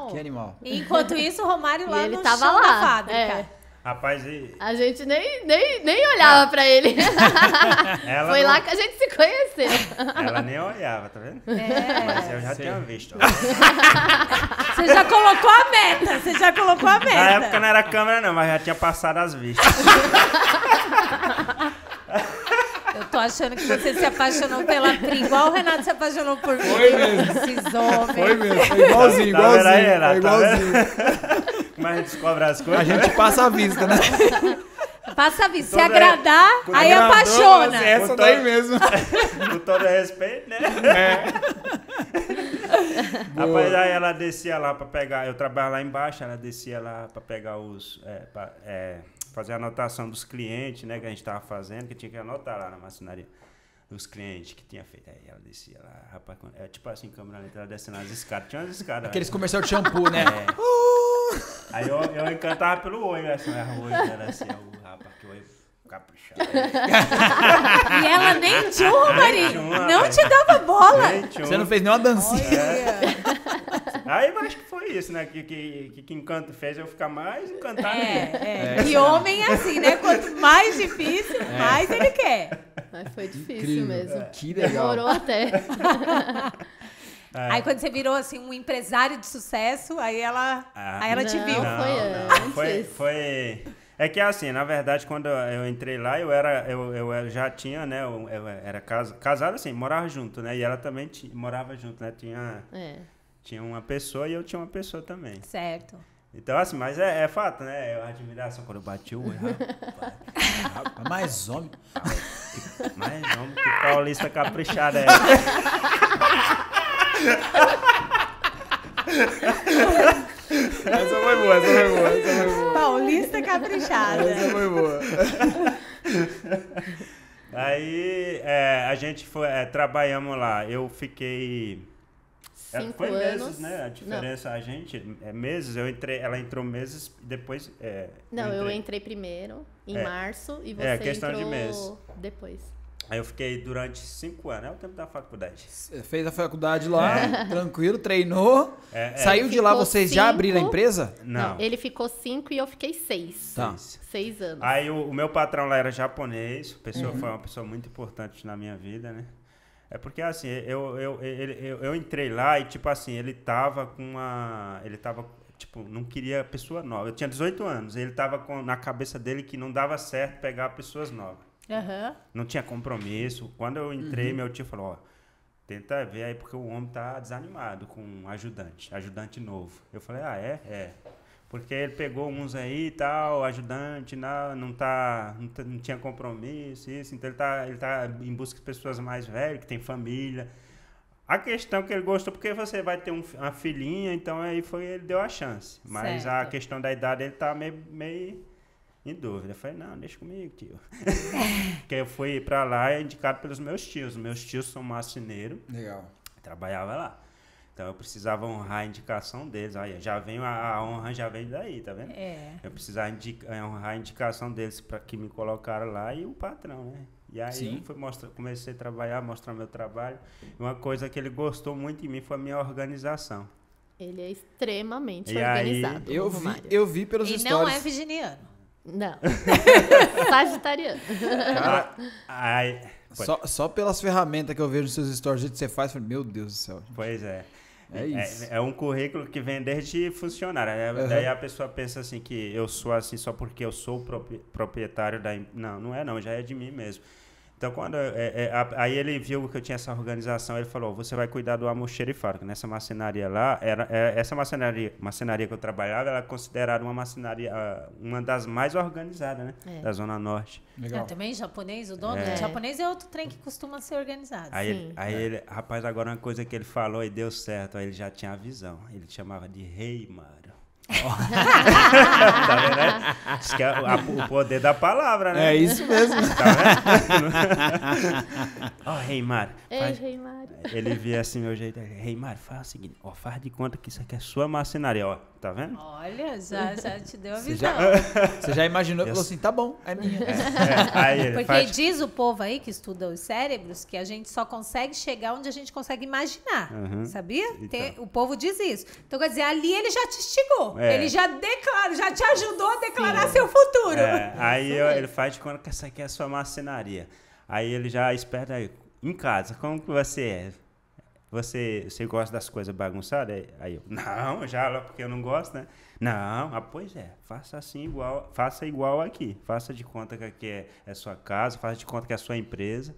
Que animal. Que animal. enquanto isso, o Romário lá e ele no chão lá, da fábrica. É. Rapaz, e... A gente nem, nem, nem olhava ah. pra ele. Foi não... lá que a gente se conheceu. Ela nem olhava, tá vendo? É, Mas eu já Sim. tinha visto. Você já colocou a meta, você já colocou a meta. Na época não era câmera não, mas já tinha passado as vistas. Eu tô achando que você se apaixonou pela Pri, igual o Renato se apaixonou por mim. Foi mesmo. Esses homens. Foi mesmo, foi igualzinho, igualzinho. Tá, tá igualzinho. Era, igualzinho gente descobre as coisas. A gente passa a vista, né? Passa a vista. Se agradar, aí agradou, apaixona. essa assim, é todo, daí mesmo. Com todo respeito, né? É. Rapaz, aí ela descia lá pra pegar. Eu trabalho lá embaixo, ela descia lá pra pegar os. É, pra, é, fazer a anotação dos clientes, né? Que a gente tava fazendo, que tinha que anotar lá na maçonaria os clientes que tinha feito. Aí ela descia lá, rapaz, é tipo assim, câmera lenta, ela descendo as escadas. Tinha umas escadas. Aqueles comercial de shampoo, né? É. Uh! Aí eu, eu encantava pelo olho, né? assim, o ah, olho era assim, é o rapaz, que olho caprichado. e ela nem tchuma, Mari. Não te dava bola. Você não fez nenhuma dancinha. Aí eu acho que foi isso, né? Que, que, que encanto fez eu ficar mais encantado. É, é. é. E homem é assim, né? Quanto mais difícil, é. mais ele quer. Mas foi difícil Incrível. mesmo. Que legal. Demorou até. É. Aí quando você virou assim um empresário de sucesso, aí ela, ah, aí ela não, te viu. Não, não, foi, foi, É que é assim, na verdade, quando eu entrei lá, eu era, eu, eu já tinha, né? Eu, eu era cas, casado assim, morava junto, né? E ela também tinha, morava junto, né? Tinha, é. tinha uma pessoa e eu tinha uma pessoa também. Certo. Então, assim, mas é, é fato, né? Eu admiração quando eu bati o olho. mais homem. Mais homem que paulista caprichada é. fechada. Essa foi boa. Aí é, a gente foi, é, trabalhamos lá. Eu fiquei. É, Cinco foi anos. meses, né? A diferença, não. a gente, é meses, eu entrei, ela entrou meses depois. É, não, eu entrei, eu entrei primeiro, em é. março, e você é, questão entrou de meses. depois. Aí eu fiquei durante cinco anos, é o tempo da faculdade. fez a faculdade lá, é. tranquilo, treinou. É, é. Saiu de lá, vocês cinco, já abriram a empresa? Não. Ele ficou cinco e eu fiquei seis. Tá. Seis anos. Aí o, o meu patrão lá era japonês, pessoa, uhum. foi uma pessoa muito importante na minha vida, né? É porque assim, eu, eu, ele, eu, eu, entrei lá e, tipo assim, ele tava com uma. Ele tava. Tipo, não queria pessoa nova. Eu tinha 18 anos. Ele tava com, na cabeça dele que não dava certo pegar pessoas novas. Uhum. Não tinha compromisso. Quando eu entrei, uhum. meu tio falou, ó, tenta ver aí porque o homem tá desanimado com um ajudante, ajudante novo. Eu falei, ah, é? É. Porque ele pegou uns aí e tal, ajudante, não, não, tá, não, tá, não, tinha compromisso, isso. Então ele tá, ele tá em busca de pessoas mais velhas, que tem família. A questão que ele gostou, porque você vai ter um, uma filhinha, então aí foi, ele deu a chance. Mas certo. a questão da idade, ele tá meio, meio em dúvida. Eu falei, não, deixa comigo, tio. porque eu fui para lá é indicado pelos meus tios. Meus tios são marceneiros. Legal. Trabalhava lá. Então eu precisava honrar a indicação deles. Aí já vem a, honra, já vem daí, tá vendo? É. Eu precisava indica, é, honrar a indicação deles para que me colocaram lá e o patrão, né? E aí Sim. fui mostrar, comecei a trabalhar, mostrar meu trabalho. Uma coisa que ele gostou muito em mim foi a minha organização. Ele é extremamente e organizado. Aí, eu, vi, eu vi pelos e stories. E não é virginiano. Não. Sagitariano. Cara, ai. Só, só, pelas ferramentas que eu vejo nos seus stories que você faz, meu Deus do céu. Pois é. É, isso. é, é um currículo que vem desde funcionário. Uhum. Daí a pessoa pensa assim que eu sou assim só porque eu sou o proprietário da. Não, não é não, já é de mim mesmo. Então, quando é, é, a, aí ele viu que eu tinha essa organização, ele falou: você vai cuidar do almoxerifado, que nessa macenaria lá, era, é, essa macenaria, marcenaria que eu trabalhava, ela é considerada uma marcenaria, uma das mais organizadas, né? É. Da Zona Norte. Legal. também japonês, o dono é. japonês é outro trem que costuma ser organizado. Aí, ele, aí é. ele, rapaz, agora uma coisa que ele falou e deu certo, aí ele já tinha a visão. Ele chamava de Rei Mara. tá vendo? Né? Isso que é o poder da palavra, né? É isso mesmo. Tá vendo? Ó, oh, Reimar. faz... Ele via assim meu jeito. É, Reimar, faz o seguinte. Ó, faz de conta que isso aqui é sua marcenaria, ó tá vendo? Olha, já, já te deu a visão. Você já, você já imaginou? e Falou assim, tá bom, é minha. É, é, aí Porque faz... diz o povo aí que estuda os cérebros que a gente só consegue chegar onde a gente consegue imaginar, uhum. sabia? Então. Tem, o povo diz isso. Então, quer dizer, ali ele já te instigou, é. ele já declara, já te ajudou a declarar Sim. seu futuro. É, aí eu, ele faz de quando que essa aqui é a sua marcenaria. Aí ele já espera aí, em casa, como que você é? Você, você gosta das coisas bagunçadas? Aí eu, não, já porque eu não gosto, né? Não, ah, pois é, faça assim igual, faça igual aqui. Faça de conta que aqui é, é sua casa, faça de conta que é a sua empresa.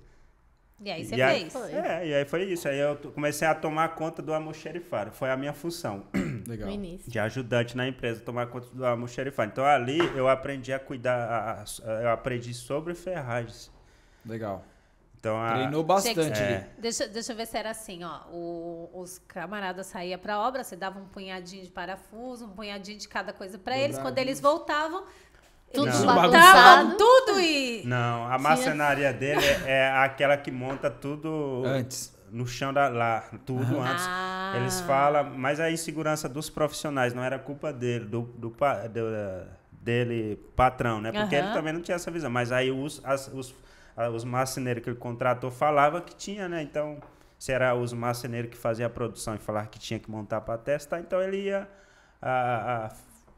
E aí você e aí, fez. Foi. É, e aí foi isso. Aí eu comecei a tomar conta do almoxerifado. Foi a minha função. Legal. De ajudante na empresa, tomar conta do almoxerifado. Então ali eu aprendi a cuidar, a, a, eu aprendi sobre ferragens. Legal. Então, a... Treinou bastante. É. Deixa, deixa eu ver se era assim, ó. O, os camaradas saíam para obra, você dava um punhadinho de parafuso, um punhadinho de cada coisa para eles. Quando eles voltavam, tudo bagunçado. tudo e... Não, a marcenaria dele é, é aquela que monta tudo... Antes no chão da lá, tudo antes. Ah. Eles falam, mas a insegurança dos profissionais não era culpa dele, do, do, do dele patrão, né? Porque uhum. ele também não tinha essa visão. Mas aí os, as, os ah, os marceneiros que ele contratou falava que tinha, né? Então, se era os marceneiros que faziam a produção e falava que tinha que montar para testar, então ele ia. A, a,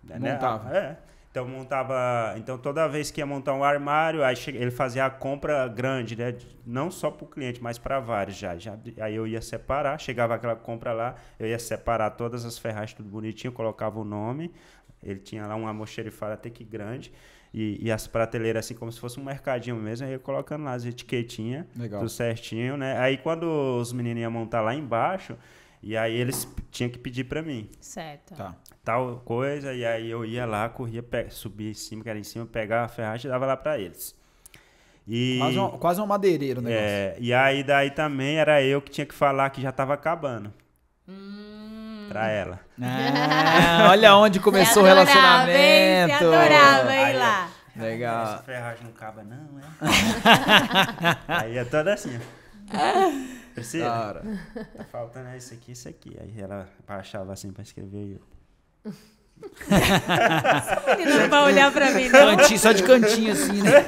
né, né? montava. Né? É. Então montava. Então toda vez que ia montar um armário, aí ele fazia a compra grande, né? Não só para o cliente, mas para vários já, já. Aí eu ia separar, chegava aquela compra lá, eu ia separar todas as ferragens, tudo bonitinho, colocava o nome. Ele tinha lá um falava até que grande. E, e, as prateleiras assim como se fosse um mercadinho mesmo, aí eu colocando lá as etiquetinhas, tudo certinho, né? Aí quando os meninos iam montar lá embaixo, e aí eles tinham que pedir para mim. Certo. Tá. Tal coisa, e aí eu ia lá, corria, subia em cima, que era em cima, pegava a ferragem e dava lá para eles. E, quase, um, quase um madeireiro o é, negócio. É, e aí daí também era eu que tinha que falar que já tava acabando pra hum. ela. Ah, olha onde começou adorava, o relacionamento. Hein? adorava ir lá. Eu, Legal. Essa ferragem não cava não, é? aí é toda assim. Priscila, tá faltando ah, isso aqui, isso aqui. Aí ela baixava assim pra escrever e eu... Não vai olhar pra mim, não. Cantinho, só de cantinho, assim, né?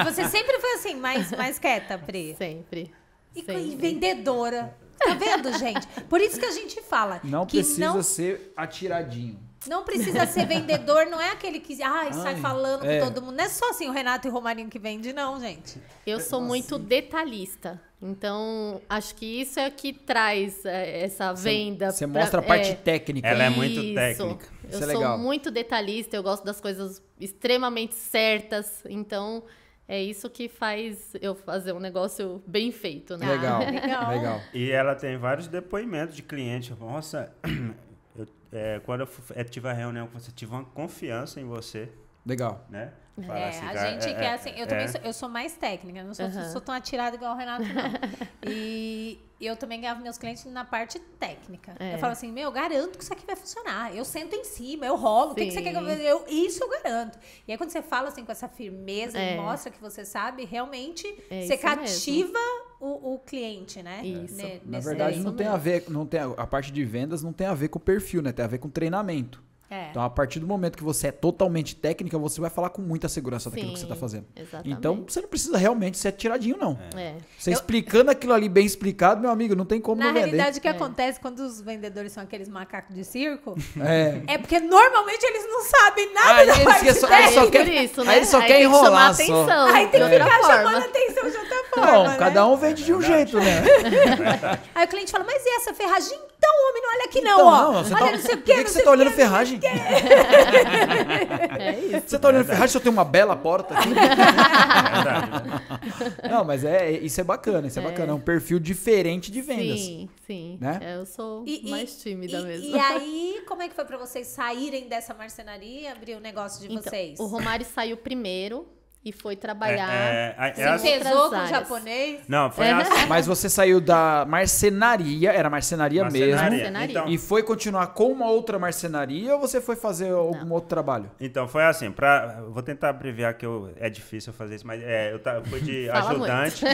E você sempre foi assim, mais, mais quieta, Pri? Sempre. E, sempre. e vendedora. Tá vendo, gente? Por isso que a gente fala. Não precisa não... ser atiradinho. Não precisa ser vendedor, não é aquele que ai, ai sai falando é. com todo mundo. Não é só assim o Renato e o Romarinho que vende, não, gente. Eu é, sou Nossa. muito detalhista. Então, acho que isso é que traz é, essa venda. Você pra, mostra a é, parte é, técnica. Ela é muito técnica. Isso eu é sou legal. muito detalhista, eu gosto das coisas extremamente certas. Então, é isso que faz eu fazer um negócio bem feito, né? Legal, legal. legal. E ela tem vários depoimentos de cliente. Nossa, eu, é, quando eu é, tive a reunião com você, tive uma confiança em você. Legal. Né? É, assim, a gente é, quer é é, assim. Eu é, também sou, eu sou mais técnica, não sou, uhum. sou tão atirada igual o Renato, não. e eu também ganhava meus clientes na parte técnica. É. Eu falo assim, meu, garanto que isso aqui vai funcionar. Eu sento em cima, eu rolo, o que, que, você quer que eu, eu Isso eu garanto. E aí quando você fala assim com essa firmeza e é. mostra que você sabe, realmente você cativa. Mesmo. O, o, cliente, né? Isso. Ne, né, na verdade, não tem a ver, não tem a, a parte de vendas não tem a ver com o perfil, né? Tem a ver com treinamento. É. Então, a partir do momento que você é totalmente técnica, você vai falar com muita segurança Sim, daquilo que você está fazendo. Exatamente. Então, você não precisa realmente ser tiradinho, não. É. é. Você eu... explicando aquilo ali bem explicado, meu amigo, não tem como Na realidade, o que é. acontece quando os vendedores são aqueles macacos de circo é, É porque normalmente eles não sabem nada aí da eles parte só, Aí só quer, é isso, né? aí só querem enrolar. Que só. aí tem que ficar forma. atenção de outra forma. Não, né? cada um vende de um é jeito, né? aí o cliente fala, mas e essa ferragem? Então, homem, não olha aqui não, então, ó. Não, você olha, tá, não sei o que, que você está olhando ferragem? quê? É isso. Você tá olhando, ferrari? se eu tenho uma bela porta aqui. É verdade. Não, mas é, é, isso é bacana, isso é, é. bacana. É um perfil diferente de vendas. Sim, sim. Né? É, eu sou e, mais tímida e, mesmo. E aí, como é que foi pra vocês saírem dessa marcenaria e abrir o um negócio de então, vocês? O Romário saiu primeiro e foi é, trabalhar. É, é, é, se pesou com o japonês? Não, foi assim. Mas você saiu da marcenaria, era marcenaria, marcenaria. mesmo. Marcenaria. Então, e foi continuar com uma outra marcenaria ou você foi fazer algum não. outro trabalho? Então, foi assim, pra, vou tentar abreviar que eu, é difícil fazer isso, mas é, eu, tá, eu fui de ajudante.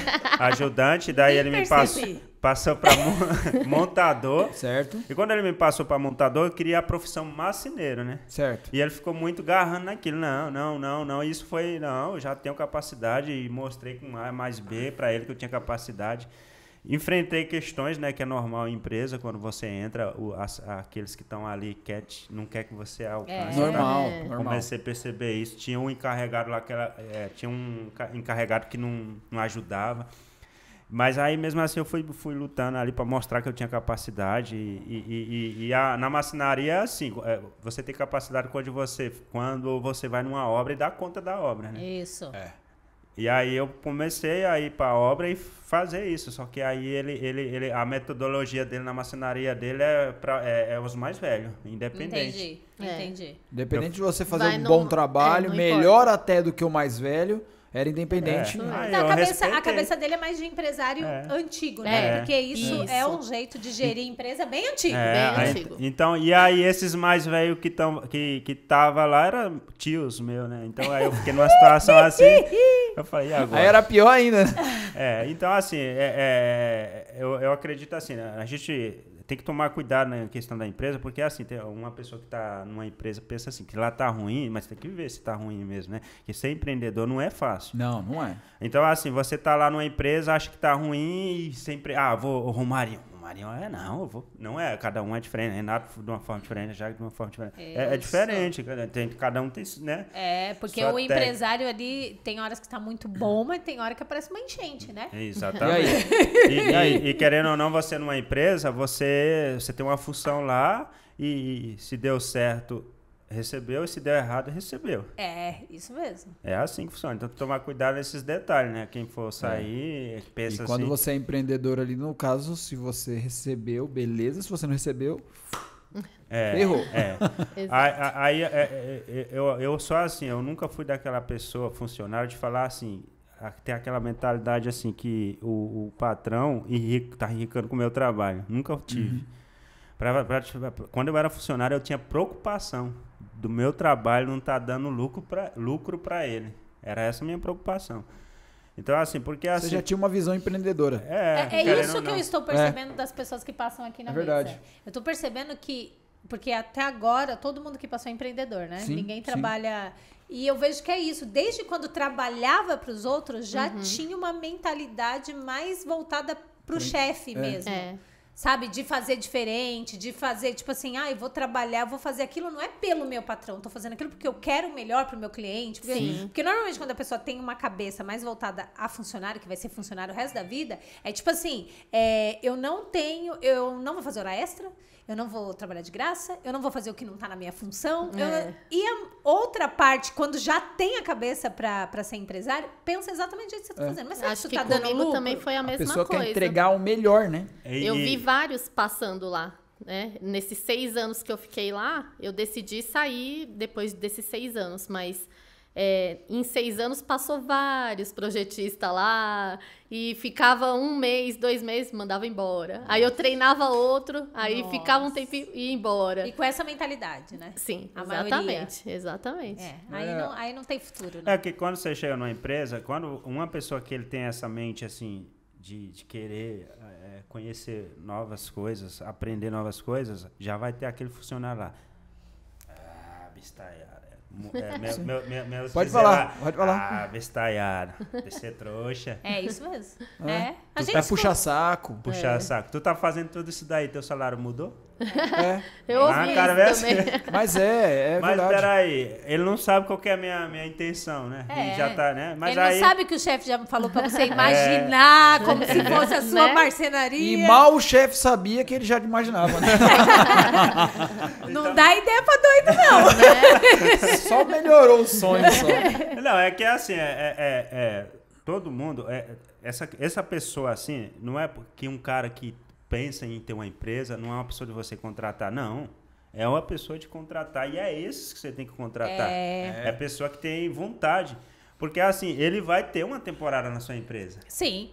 ajudante, daí ele me passou. Passou para montador. Certo. E quando ele me passou para montador, eu queria a profissão marceneiro, né? Certo. E ele ficou muito garrando naquilo. Não, não, não, não. Isso foi, não, eu já tenho capacidade. E mostrei com A mais B para ele que eu tinha capacidade. Enfrentei questões, né, que é normal em empresa, quando você entra, o, as, aqueles que estão ali quer, não quer que você alcance. É. Tá? Normal, tá? normal. Comecei a perceber isso. Tinha um encarregado lá que era, é, tinha um encarregado que não, não ajudava. Mas aí mesmo assim eu fui, fui lutando ali para mostrar que eu tinha capacidade. E, e, e, e a, na marcenaria assim, é assim, você tem capacidade quando você, quando você vai numa obra e dá conta da obra, né? Isso. É. E aí eu comecei a ir para a obra e fazer isso. Só que aí ele, ele, ele a metodologia dele na marcenaria dele é, pra, é, é os mais velhos, independente. Entendi, é. entendi. Independente de você fazer vai um no, bom trabalho, é, melhor importa. até do que o mais velho era independente. É. Ah, Não, a, cabeça, a, cabeça, dele é mais de empresário é. antigo, né? É. Porque isso, é isso, é um jeito de gerir empresa bem antigo. É, bem antigo. Então, e aí esses mais velhos que, tão, que, que tava lá eram tios meus, né? Então aí eu fiquei numa situação assim. Eu falei, agora? Aí era pior ainda. Né? É, então assim, é, eu, eu acredito assim, né? A gente tem que tomar cuidado na questão da empresa, porque assim, tem uma pessoa que está numa empresa pensa assim, que lá está ruim, mas tem que ver se está ruim mesmo, né? Porque ser empreendedor não é fácil. Não, não é. Então, assim, você está lá numa empresa, acha que está ruim e sempre. Ah, vou romário Marinho, é, não, vou. Não é, cada um é diferente. Né? Renato de uma forma diferente, já de uma forma diferente. É, é, diferente, tem, cada um tem, né? É, porque o técnica. empresário ali tem horas que está muito bom, mas tem hora que aparece uma enchente, né? Exatamente. e, e, e, querendo ou não, você numa empresa, você, você tem uma função lá e se deu certo recebeu e se der errado, recebeu. É, isso mesmo. É assim que funciona. Então, tomar cuidado nesses detalhes, né? Quem for é. sair, é. pensa assim. E quando assim, você é empreendedor ali, no caso, se você recebeu, beleza. Se você não recebeu, é, errou. É. aí, aí é, é, é, eu, eu só assim, eu nunca fui daquela pessoa, funcionário, de falar assim, tem aquela mentalidade assim que o, o patrão está enricando com o meu trabalho. Nunca tive. Uhum. Pra, pra, pra, quando eu era funcionário, eu tinha preocupação do meu trabalho não tá dando lucro para lucro ele. Era essa a minha preocupação. Então, assim, porque assim. Você já tinha uma visão empreendedora. É, é, é isso que eu estou é. percebendo é. das pessoas que passam aqui na é verdade. Mesa. Eu estou percebendo que. Porque até agora, todo mundo que passou é empreendedor, né? Sim, Ninguém trabalha. Sim. E eu vejo que é isso. Desde quando trabalhava para os outros, já uhum. tinha uma mentalidade mais voltada para o chefe é. mesmo. É. Sabe, de fazer diferente, de fazer, tipo assim, ah, eu vou trabalhar, eu vou fazer aquilo, não é pelo meu patrão, tô fazendo aquilo porque eu quero o melhor pro meu cliente. Porque, Sim. porque normalmente quando a pessoa tem uma cabeça mais voltada a funcionário, que vai ser funcionário o resto da vida, é tipo assim, é, eu não tenho, eu não vou fazer hora extra, eu não vou trabalhar de graça, eu não vou fazer o que não está na minha função. É. Eu... E a outra parte, quando já tem a cabeça para ser empresário, pensa exatamente o que você está é. fazendo. Mas Acho que o tá dando lucro? também foi a mesma a pessoa coisa. quer entregar o melhor, né? É eu vi vários passando lá. Né? Nesses seis anos que eu fiquei lá, eu decidi sair depois desses seis anos, mas é, em seis anos passou vários projetistas lá e ficava um mês, dois meses, mandava embora. Aí eu treinava outro, aí Nossa. ficava um tempo e ia embora. E com essa mentalidade, né? Sim, A exatamente, maioria. exatamente. É, aí, é. Não, aí não tem futuro. Né? É que quando você chega numa empresa, quando uma pessoa que ele tem essa mente assim de, de querer é, conhecer novas coisas, aprender novas coisas, já vai ter aquele funcionário lá. Ah, bistaia é, pode falar, é pode falar. Ah, bestaiada, tá ah, você é trouxa. É isso mesmo. é. é. A tu tá escuta. puxar saco. Puxar é. saco. Tu tá fazendo tudo isso daí, teu salário mudou? É. Eu ouvi ah, cara, isso assim. também. Mas é, é Mas verdade. peraí, ele não sabe qual é a minha, minha intenção, né? É. Ele já tá, né? Mas ele aí... não sabe que o chefe já falou pra você é. imaginar é. como se né? fosse a sua né? marcenaria. E mal o chefe sabia que ele já imaginava, né? não então... dá ideia pra doido, não. né? Só melhorou o sonho, só. Não, é que é assim, é... é, é, é Todo mundo. É, essa, essa pessoa, assim, não é porque um cara que pensa em ter uma empresa não é uma pessoa de você contratar, não. É uma pessoa de contratar. E é esses que você tem que contratar. É, é pessoa que tem vontade. Porque, assim, ele vai ter uma temporada na sua empresa. Sim.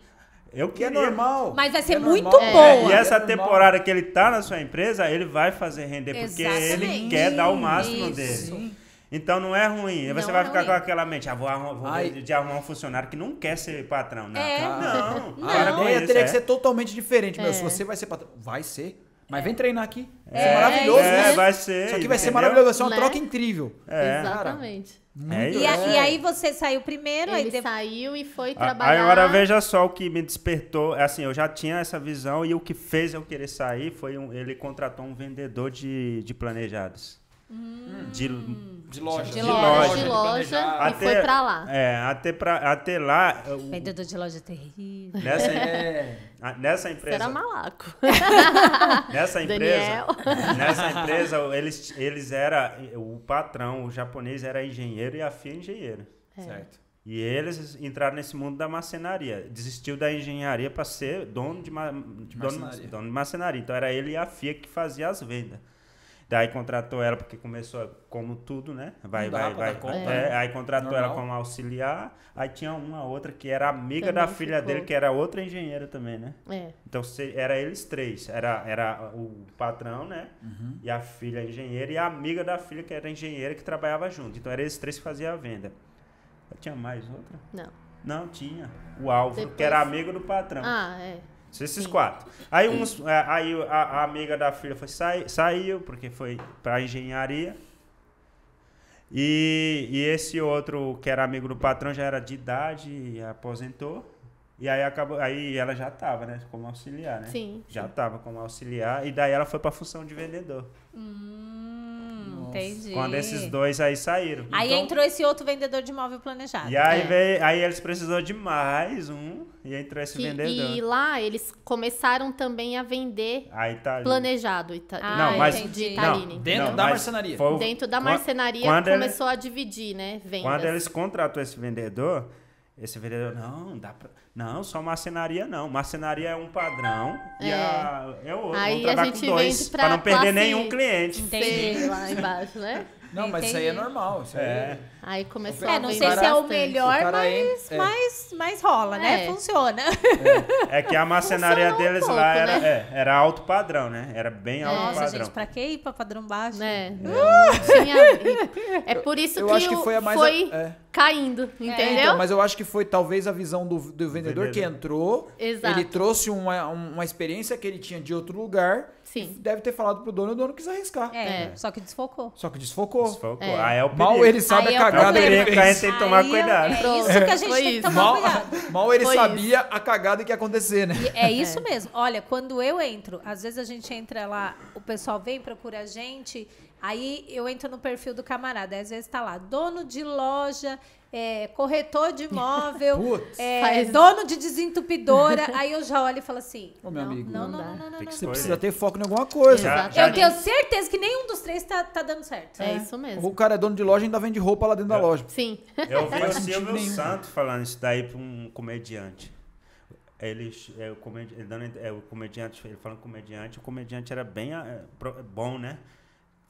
Eu que é normal. Mas vai ser é muito bom. É. E é essa é temporada que ele tá na sua empresa, ele vai fazer render, porque Exatamente. ele quer dar o máximo Isso. dele. Então não é ruim. Não, você vai é ficar é com aquela mente, ah, vou, arrumar, vou de arrumar um funcionário que não quer ser patrão. Né? É. Ah. Não, é. não. não. não. É, Isso, teria é. que ser totalmente diferente, meu. Se você vai ser patrão, vai ser. Mas vem treinar aqui. é, maravilhoso, maravilhoso. É, né? vai ser. Só que vai ser maravilhoso, vai ser uma né? troca incrível. É. Exatamente. É e, a, e, aí você saiu primeiro, Ele aí depois... saiu e foi trabalhar. agora veja só o que me despertou, assim, eu já tinha essa visão e o que fez eu querer sair foi um, ele contratou um vendedor de, de planejados. Hum. De, de loja. De, de loja, de loja, e até, foi pra lá. É, até, pra, até lá. O, Vendedor de loja terrível. Nessa, é. nessa empresa. era malaco. nessa empresa. Daniel nessa empresa, eles, eles era O patrão, o japonês, era engenheiro e a filha engenheira. É. Certo. E eles entraram nesse mundo da macenaria Desistiu da engenharia para ser dono de, ma de, dono, dono de marcenaria. Então era ele e a FIA que fazia as vendas. Daí contratou ela porque começou como tudo, né? Vai, vai, vai. é. Né? Aí contratou Normal. ela como auxiliar. Aí tinha uma outra que era amiga também da filha ficou. dele, que era outra engenheira também, né? É. Então se, era eles três. Era, era o patrão, né? Uhum. E a filha é engenheira e a amiga da filha, que era engenheira, que trabalhava junto. Então eram eles três que faziam a venda. Tinha mais outra? Não. Não, tinha. O Álvaro, Depois... que era amigo do patrão. Ah, é. Esses Sim. quatro. Aí, uns, é, aí a, a amiga da filha foi, sai, saiu, porque foi para engenharia. E, e, esse outro, que era amigo do patrão, já era de idade e aposentou. E aí acabou, aí ela já estava né, como auxiliar, né? Sim. Já estava como auxiliar e daí ela foi para função de vendedor. Hum. Entendi. Quando esses dois aí saíram. Aí então, entrou esse outro vendedor de imóvel planejado. E aí, é. veio, aí eles precisou de mais um e entrou esse que, vendedor. E lá eles começaram também a vender planejado. Ita ah, não, mas, de Italine. Não, dentro não, da marcenaria. Foi, dentro da marcenaria começou ele, a dividir, né? Vendas. Quando eles contratou esse vendedor, esse vendedor, não, dá pra não, só marcenaria não. Marcenaria é um padrão é. e a, é outro. Aí Vamos a gente com dois, pra, pra não perder classe... nenhum cliente. Entendi, lá embaixo, né? Não, mas isso aí é normal. Isso é. Aí... É Aí começou é, a não sei se é o melhor, o mas, é. mas, mas rola, né? é. né? Funciona. É. é. que a macenaria deles um pouco, lá né? era, é, era alto padrão, né? Era bem é, alto Nossa, padrão. Nossa, gente, pra que ir pra padrão baixo? Né? É. é por isso eu, eu que, que, foi, foi a... caindo, entendeu? Então, mas eu acho que foi talvez a visão do, do vendedor, vendedor. que entrou. Exato. Ele trouxe uma, uma experiência que ele tinha de outro lugar. Sim. Deve ter falado pro dono, o dono quis arriscar. É, só que desfocou. Só que desfocou. Desfocou. Aí é o Mal ele sabe a cagada cagada que ele fez. tem que tomar cuidado. É isso que a gente Foi tem que tomar mal, cuidado. Mal ele Foi sabia isso. a cagada que ia acontecer, né? E é isso é. mesmo. Olha, quando eu entro, às vezes a gente entra lá, o pessoal vem, procura a gente. Aí eu entro no perfil do camarada, às vezes tá lá, dono de loja é, corretor de imóvel, é, dono de desentupidora. Aí eu já olho e falo assim: Ô, meu não, amigo, não, não, não, não, não, não, Você precisa ter foco em alguma coisa. Já, já, eu tenho certeza que nenhum dos três tá, tá dando certo. É, é, isso mesmo. O cara é dono de loja e ainda vende roupa lá dentro da é. loja. Sim. Eu vi o Silvio Santos falando isso daí para um comediante ele, é, o comediante, é, o comediante, ele falando comediante, o comediante era bem é, bom, né?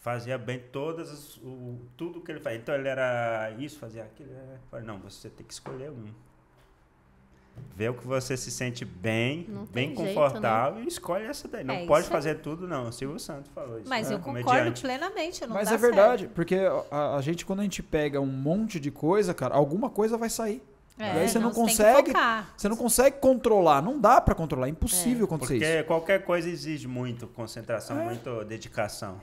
fazia bem todas as, o, tudo que ele fazia. Então ele era isso, fazia aquilo. Né? Falei, não, você tem que escolher um. Vê o que você se sente bem, não bem né? confortável jeito, e escolhe essa daí. Não é, pode é fazer tudo, não. O Silvio Santos falou isso. Mas né? eu concordo plenamente, Mas é verdade, certo. porque a, a, gente, quando a gente pega um monte de coisa, cara, alguma coisa vai sair. É, e aí você não, não consegue. Você não consegue controlar. Não dá para controlar. É impossível é. acontecer porque isso. Porque qualquer coisa exige muito concentração, é. muito dedicação.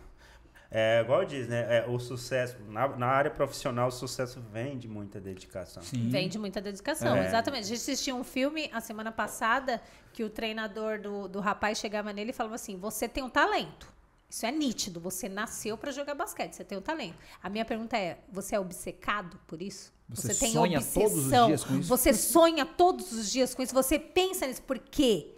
É, igual diz, né? É, o sucesso, na, na, área profissional, o sucesso vem de muita dedicação. Sim. Vem de muita dedicação, é. exatamente. A gente assistiu um filme a semana passada que o treinador do, do rapaz chegava nele e falava assim: Você tem um talento. Isso é nítido. Você nasceu para jogar basquete, você tem o um talento. A minha pergunta é: você é obcecado por isso? Você, você tem sonha obsessão? Todos os dias com isso? Você sonha todos os dias com isso? Você pensa nisso? Por quê?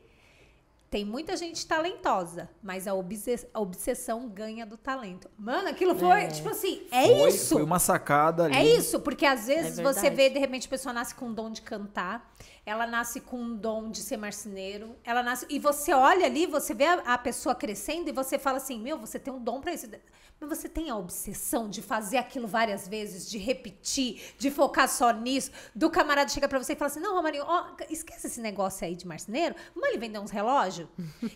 Tem muita gente talentosa, mas a, obses a obsessão ganha do talento. Mano, aquilo foi, é. tipo assim, é foi, isso. Foi uma sacada é ali. É isso, porque às é vezes é você vê, de repente, a pessoa nasce com o dom de cantar ela nasce com um dom de ser marceneiro, ela nasce e você olha ali, você vê a, a pessoa crescendo e você fala assim, meu, você tem um dom para isso, mas você tem a obsessão de fazer aquilo várias vezes, de repetir, de focar só nisso, do camarada chega para você e fala assim, não, Romarinho, ó, esquece esse negócio aí de marceneiro, vamos ele vender uns relógios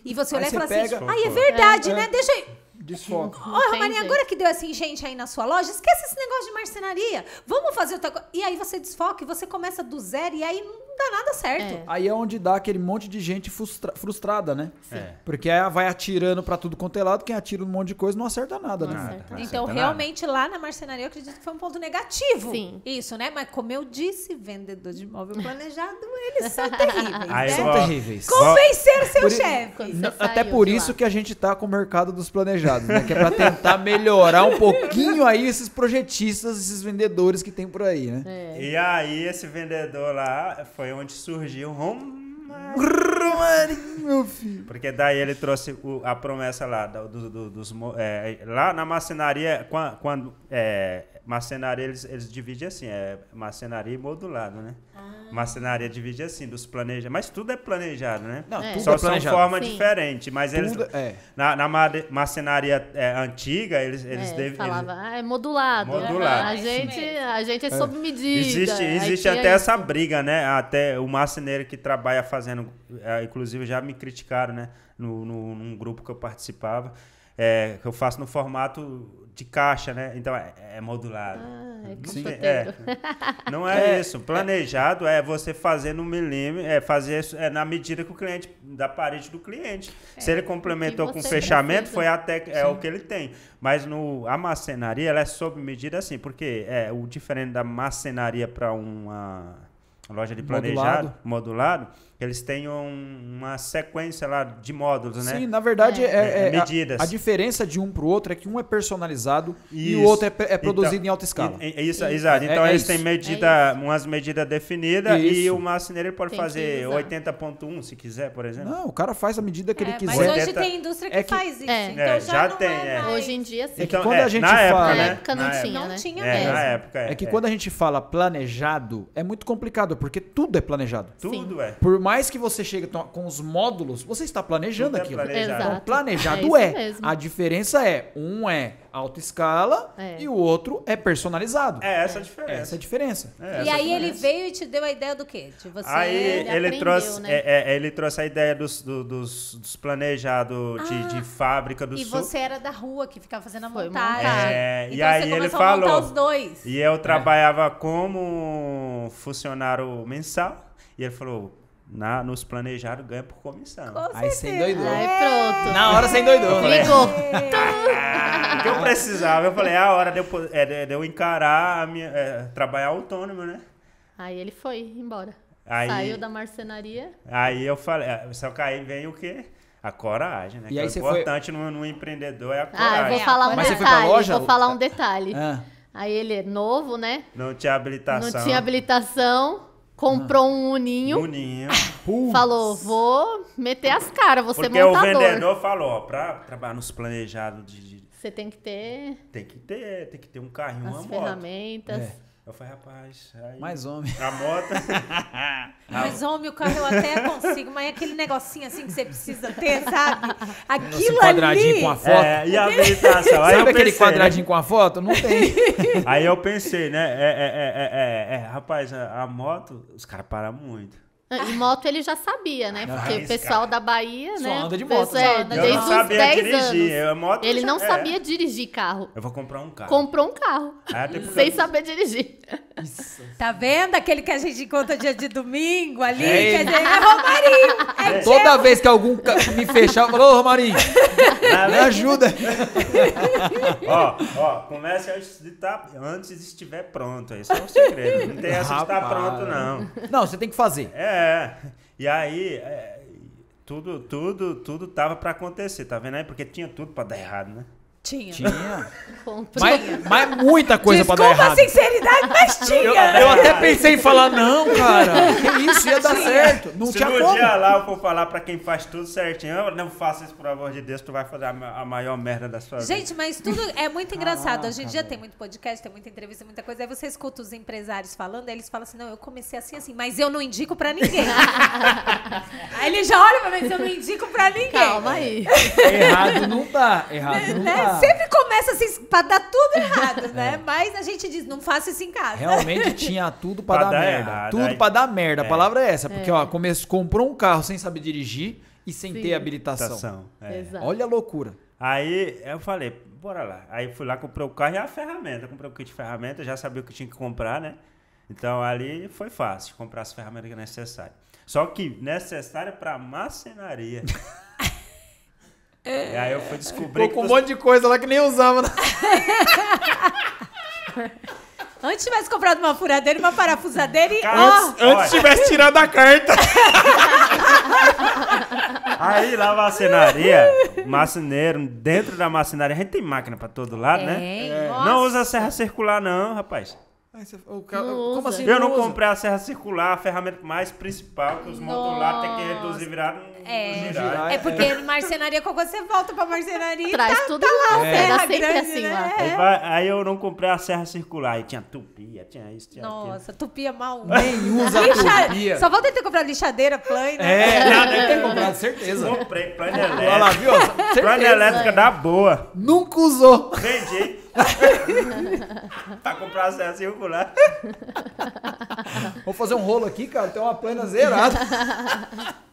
e você olha e fala assim, pega, assim, aí ah, é verdade, é, né? É. Deixa aí. Desfoca. Olha, Romarinho, agora que deu assim enchente aí na sua loja, esquece esse negócio de marcenaria. Vamos fazer outra coisa. E aí você desfoca e você começa do zero e aí não dá nada certo. É. Aí é onde dá aquele monte de gente frustra frustrada, né? Sim. É. Porque vai atirando para tudo quanto é lado, quem atira um monte de coisa não acerta nada, não né? Acerta. então, acerta realmente, nada. lá na marcenaria, eu acredito que foi um ponto negativo. Sim. Isso, né? Mas como eu disse, vendedor de imóvel planejado, eles são terríveis. Aí, né? São terríveis. Convencer seu por chefe. Até por isso lá. que a gente tá com o mercado dos planejados, né? Que é pra tentar melhorar um pouquinho aí esses projetistas, esses vendedores que tem por aí, né? É. E aí, esse vendedor lá foi foi onde surgiu Romarinho. Hum, Romarinho, meu filho. Porque daí ele trouxe o, a promessa lá do, do, do, dos. É, lá na macinaria, quando, quando é, Marcenaria, eles, eles dividem assim, é marcenaria e modulado, né? Ah. Marcenaria divide assim, dos planejados. Mas tudo é planejado, né? Não, é. tudo Só é são formas diferentes. Mas tudo eles. É. Na, na marcenaria é, antiga, eles. É, eles, é, deve, falava, eles... Ah, é modulado. Né? Modulado. A, gente, a gente é, é sob medida. Existe, existe até essa isso. briga, né? Até o marceneiro que trabalha fazendo. É, inclusive já me criticaram, né? No, no, num grupo que eu participava é, que eu faço no formato de caixa, né? Então é, é modulado. Ah, é que é. não, é, não é isso. Planejado é você fazer no milímetro, é fazer é na medida que o cliente da parede do cliente. É, Se ele complementou com fechamento, precisa. foi até é o que ele tem. Mas no a macenaria ela é sob medida assim, porque é o diferente da macenaria para uma loja de planejado modulado, modulado eles têm uma sequência lá de módulos, né? Sim, na verdade, é. é, é, é, é medidas. A, a, diferença de um para o outro é que um é personalizado isso. e o outro é, é então, produzido então, em alta escala. E, e, isso, Exato. É, então eles isso. têm medida, umas medidas definidas e o marceneiro pode tem fazer 80.1 se quiser, por exemplo. Não, o cara faz a medida que ele quiser. Mas hoje 80... tem indústria que, que faz isso. Então já, já tem. Hoje em dia sim. Então, então, é a gente na fala. Época, né? Na época não tinha, né? É, que quando a gente fala planejado, é muito complicado, porque tudo é planejado. Tudo é. Por mais que você chegue com os módulos, você está planejando é aquilo. Planejado. Então, planejado é. é. A diferença é, um é alta escala é. e o outro é personalizado. É essa a diferença. Essa é a diferença. É e aí ele veio e te deu a ideia do quê? De você aí ele, ele trouxe, né? É, ele trouxe a ideia dos, dos, dos planejados ah, de, fábrica do e sul. E você era da rua que ficava fazendo a montagem. É, então e aí ele falou. E eu trabalhava como funcionário mensal. E ele falou: na, nos planejados ganha por comissão. Com aí você doidou. Aí pronto. Na hora você endoidou. Ligou. o que eu precisava, eu falei, é a hora de eu, é, de eu encarar, a minha, é, trabalhar autônomo, né? Aí ele foi embora. Aí, Saiu da marcenaria. Aí eu falei, é, só que aí vem o quê? A coragem, né? E que é aí você importante foi... no, no, empreendedor é a coragem. Ah, eu vou falar um Mas detalhe. Loja, vou falar um detalhe. Ah. Aí ele é novo, né? Não tinha habilitação. Não tinha habilitação. Comprou um uninho. Uninho. Falou, vou meter as caras, você Porque montador. Porque o vendedor falou, para pra trabalhar nos planejados de... Você tem que ter... Tem que ter, tem que ter um carrinho, as uma ferramentas. moto. ferramentas. É. Eu falei, rapaz, aí... Mais homem. A moto. mais homem, o carro eu até consigo, mas é aquele negocinho assim que você precisa ter, sabe? Aquilo um quadradinho ali... com a foto. É, e a habilitação. Aí sabe aquele pensei, quadradinho né? com a foto? Não tem. aí eu pensei, né? É, é, é, é, é rapaz, a, a moto, os caras param muito. Ah, e moto ele já sabia, né? Ah, porque Mas, o pessoal cara, da Bahia, né? Só anda de moto. Pessoal, só né? anda. Eu desde não sabia 10 dirigir. Anos. Eu, é moto ele já, não é. sabia dirigir carro. Eu vou comprar um carro. Comprou um carro. É, sem saber dirigir. Isso. Tá vendo aquele que a gente encontra dia de domingo ali? É Ei. Quer dizer, é Romarinho. É. É. Toda vez que algum me eu falou, ô Romarinho, me ajuda. ó, ó, comece antes de estar, tá, antes de estiver pronto. Isso é um segredo. Não tem essa de estar tá pronto, não. Não, você tem que fazer. É. É, e aí é, tudo, tudo, tudo tava para acontecer, tá vendo aí? Porque tinha tudo para dar errado, né? Tinha. Tinha. Mas, mas muita coisa Desculpa pra dar errado. Desculpa a sinceridade, mas tinha. Eu, eu, até pensei em falar, não, cara, que isso ia dar tinha. certo. Não Se tinha no como. dia lá eu for falar pra quem faz tudo certinho, eu não faça isso, por amor de Deus, tu vai fazer a, maior merda da sua Gente, vida. Gente, mas tudo é muito ah, engraçado. Hoje em dia tem muito podcast, tem muita entrevista, muita coisa. Aí você escuta os empresários falando, aí eles falam assim, não, eu comecei assim, assim, mas eu não indico pra ninguém. aí ele já olha pra mim, eu não indico pra ninguém. Calma aí. Errado não tá errado não né? Sempre começa assim pra dar tudo errado, é. né? É. Mas a gente diz, não faça isso em casa. Realmente tinha tudo pra, pra dar, dar, merda. Errado, tudo aí... pra dar merda. A é. palavra é essa. É. Porque, ó, come... comprou um carro sem saber dirigir e sem Sim. ter habilitação. Olha a loucura. Aí eu falei, bora lá. Aí fui lá, comprei o carro e a ferramenta. Comprei o kit de ferramenta, já sabia o que tinha que comprar, né? Então ali foi fácil comprar as ferramentas que Só que necessária para macenaria. É, e aí eu fui descobrir. Ficou com um monte de coisa lá que nem usava. Né? Antes tivesse comprado uma furadeira, uma parafusadeira e. Cara, oh. antes, de tivesse tirado a carta. Aí lá macinaria macineiro, dentro da marcenaria, a gente tem máquina pra todo lado, né? é, né? É. Não usa serra circular, não, rapaz como assim? Eu não comprei a serra circular, a ferramenta mais principal que os montam lá, tem que reduzir, virar é. é, é porque é. marcenaria, quando você volta pra marcenaria, Traz tá, tudo tá lá, é. serra grande, assim, né? Aí eu não comprei a serra circular, e tinha tupia, tinha isso, tinha Nossa, aquilo. tupia mal. Nem usa Lixa... tupia. Só volta ter comprado lixadeira, plane. Né? É, não, deve ter comprado, certeza. Comprei, plane elétrica. Olha lá, viu? Plane elétrica da boa. Nunca usou. Vendi. tá com processo circular. Vou fazer um rolo aqui, cara. Tem uma plana zerada.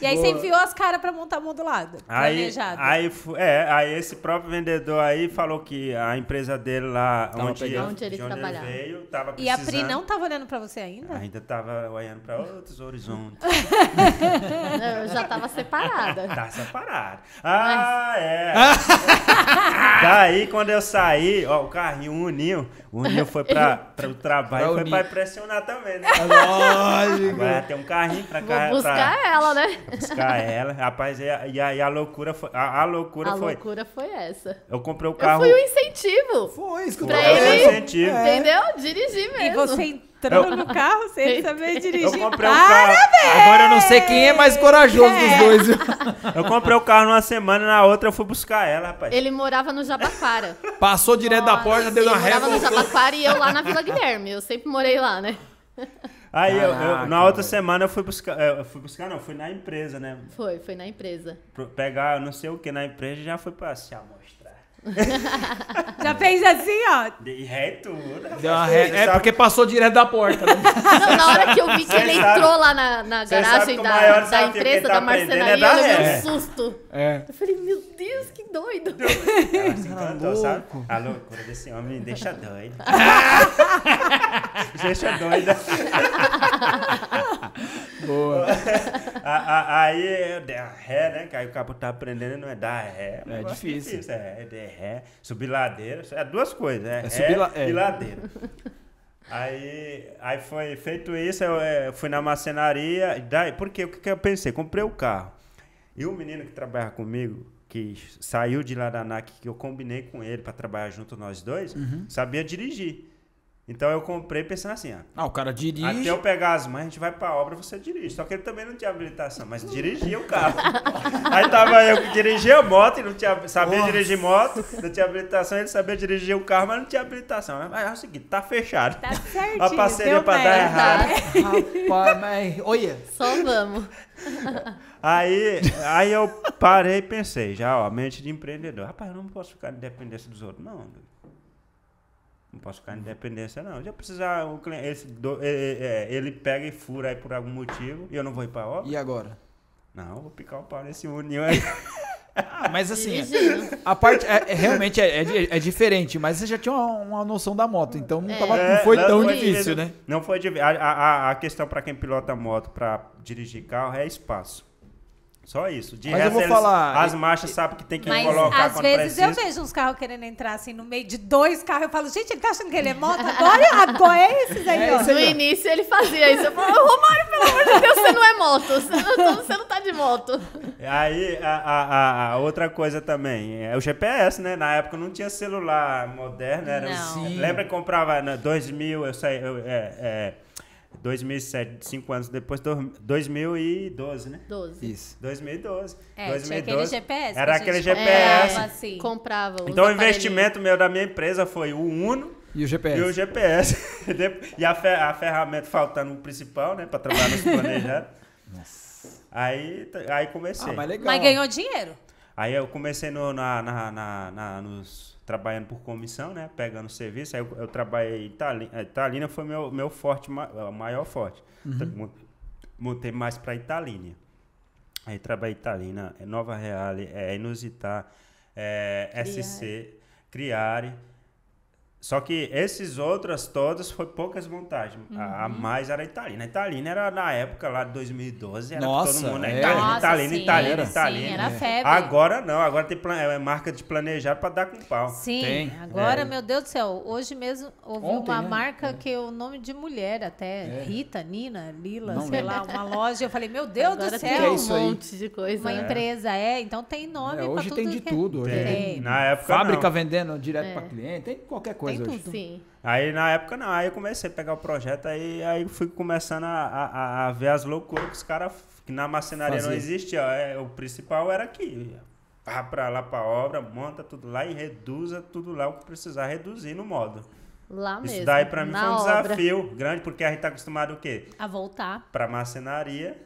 E aí você enfiou as caras pra montar modulado, aí, planejado. Aí, é, aí esse próprio vendedor aí falou que a empresa dele lá, tava onde, pegando, onde ele, onde trabalhava. Ele veio, tava E a Pri não tava olhando pra você ainda? Ainda tava olhando pra outros horizontes. Eu já tava separada. Tá separada. Ah, Mas... é. Daí, quando eu saí, ó, o carrinho, uniu. o uniu foi pra, pra o trabalho, e foi pra impressionar também, né? É lógico. Agora tem um carrinho pra... Vou buscar pra, ela ela, né? Buscar ela. Rapaz, e a, e a, loucura foi. A, a loucura a foi. loucura foi essa. Eu comprei o carro. Eu fui um incentivo. Foi, isso Foi ele, um incentivo. É. Entendeu? Dirigir mesmo. E você entrou eu... no carro sem saber dirigir. Eu comprei o Agora eu não sei quem é mais corajoso é. dos dois. eu comprei o carro numa semana, na outra eu fui buscar ela, rapaz. Ele morava no Jabaquara. Passou direto Nossa, da porta, deu uma ré. Ele morava no Jabaquara e eu lá na Vila Guilherme. Eu sempre morei lá, né? Aí, eu, eu, na outra semana, eu fui buscar. É, eu fui buscar, não, fui na empresa, né? Foi, foi na empresa. pegar não sei o que na empresa já foi pra se assim, amostrar. Ah, Já fez assim, ó. De reto. Né? Deu É porque passou direto da porta. Né? Não, na hora que eu vi que ele entrou lá na, na garagem maior da, empresa, tá é da marcenaria, é eu dei um susto. É. Eu falei, meu Deus, que doido. Ela se encantou, sabe? A loucura desse homem me deixa doido. deixa doida. Boa. a, a, aí é ré, né? Que aí o cabo tá aprendendo, não é dar ré. É, é difícil. É, é de ré, subir ladeira. É duas coisas, é, é ré la... É. e é. ladeira. Aí, aí foi feito isso, eu é, fui na marcenaria. Daí, porque o que, que eu pensei? Comprei o carro. E o menino que trabalha comigo, que saiu de lá da NAC, que eu combinei com ele para trabalhar junto nós dois, uhum. sabia dirigir. Então eu comprei pensando assim, ó. Ah, o cara dirige. Até eu pegar as mães, a gente vai pra obra, você dirige. Só que ele também não tinha habilitação, mas dirigia o carro. Aí tava eu que dirigia a moto e não tinha. Sabia Nossa. dirigir moto, não tinha habilitação, ele sabia dirigir o carro, mas não tinha habilitação. Mas é o seguinte, tá fechado. Tá certinho. A parceria pra merda. dar errado. Rapaz, mas. Olha. Só vamos. Aí, aí eu parei e pensei, já, ó, mente de empreendedor. Rapaz, eu não posso ficar em dos outros, não. Não posso ficar em dependência, não. já precisar, o cliente, esse, do, ele, é, é, é, ele, pega e fura aí por algum motivo e eu não vou ir pra obra. E agora? Não, vou picar o pau nesse União aí. Ah, mas assim, a parte é, é, realmente é, é, diferente, mas você já tinha uma, uma noção da moto, então não, tava, não foi não tão foi difícil, né? Não foi a, a, a questão para quem pilota moto para dirigir carro é espaço. Só isso. De Mas resto, eu vou eles, falar. As marchas sabem que tem que Mas colocar às vezes precisa. eu vejo uns carros querendo entrar assim no meio de dois carros. Eu falo, gente, ele tá achando que ele é moto agora? agora ah, é esses é aí, ó. no início ele fazia isso. Eu falo, Romário, pelo amor de Deus, você não é moto. Você não, você não tá de moto. Aí, a, a, a, outra coisa também é o GPS, né? Na época não tinha celular moderno. Era, não. Assim. Sim. Lembra que comprava na né, 2000, eu sei, eu, é, é 2007, cinco anos depois, 2012, né? 12. Isso. 2012. É, 2012. Tinha aquele GPS. Era aquele GPS. Comprava, é, assim. comprava então o investimento meu da minha empresa foi o Uno. E o GPS. E o GPS. e a, fer a ferramenta faltando o principal, né? Pra trabalhar nos planejados. Nossa. Aí, aí comecei. Ah, mas legal. Mas ganhou dinheiro. Aí eu comecei no, na, na, na, na nos trabalhando por comissão, né? Pegando serviço. Aí eu, eu trabalhei Italina. Eh, Italina foi meu, meu forte, eh, maior forte. Uhum. Montei mais para Italina. Aí trabalhei Italina, Nova Reale, é, Inusitar, é, SC, Criare. Só que esses outras todas foi poucas montagens. Uhum. A mais era a Italina. A Italina era na época lá de 2012, era Nossa, todo mundo. Né? É. italiana Nossa, Italina, sim, Italina, Italina. Sim, era é. febre. Agora não, agora tem é marca de planejar para dar com pau. Sim, tem. agora, é. meu Deus do céu, hoje mesmo ouvi Ontem, uma né? marca é. que é o nome de mulher até, é. Rita, Nina, Lila, não sei lembro. lá, uma loja. Eu falei, meu Deus agora do céu. Tem um isso um monte de coisa. Uma empresa, é, então tem nome. hoje tem de tudo. Tem. tem. Na época. Fábrica não. vendendo direto para cliente, tem qualquer coisa faz hoje. Tudo. Sim. Aí na época não, aí eu comecei a pegar o projeto, aí, aí fui começando a, a, a ver as loucuras que os caras, que na macenaria Fazia. não existia. É, o principal era aqui. Vá pra lá pra obra, monta tudo lá e reduza tudo lá o que precisar reduzir no modo. Lá mesmo. Isso daí pra mim foi um obra. desafio grande, porque a gente tá acostumado o quê? A voltar. Pra macenaria.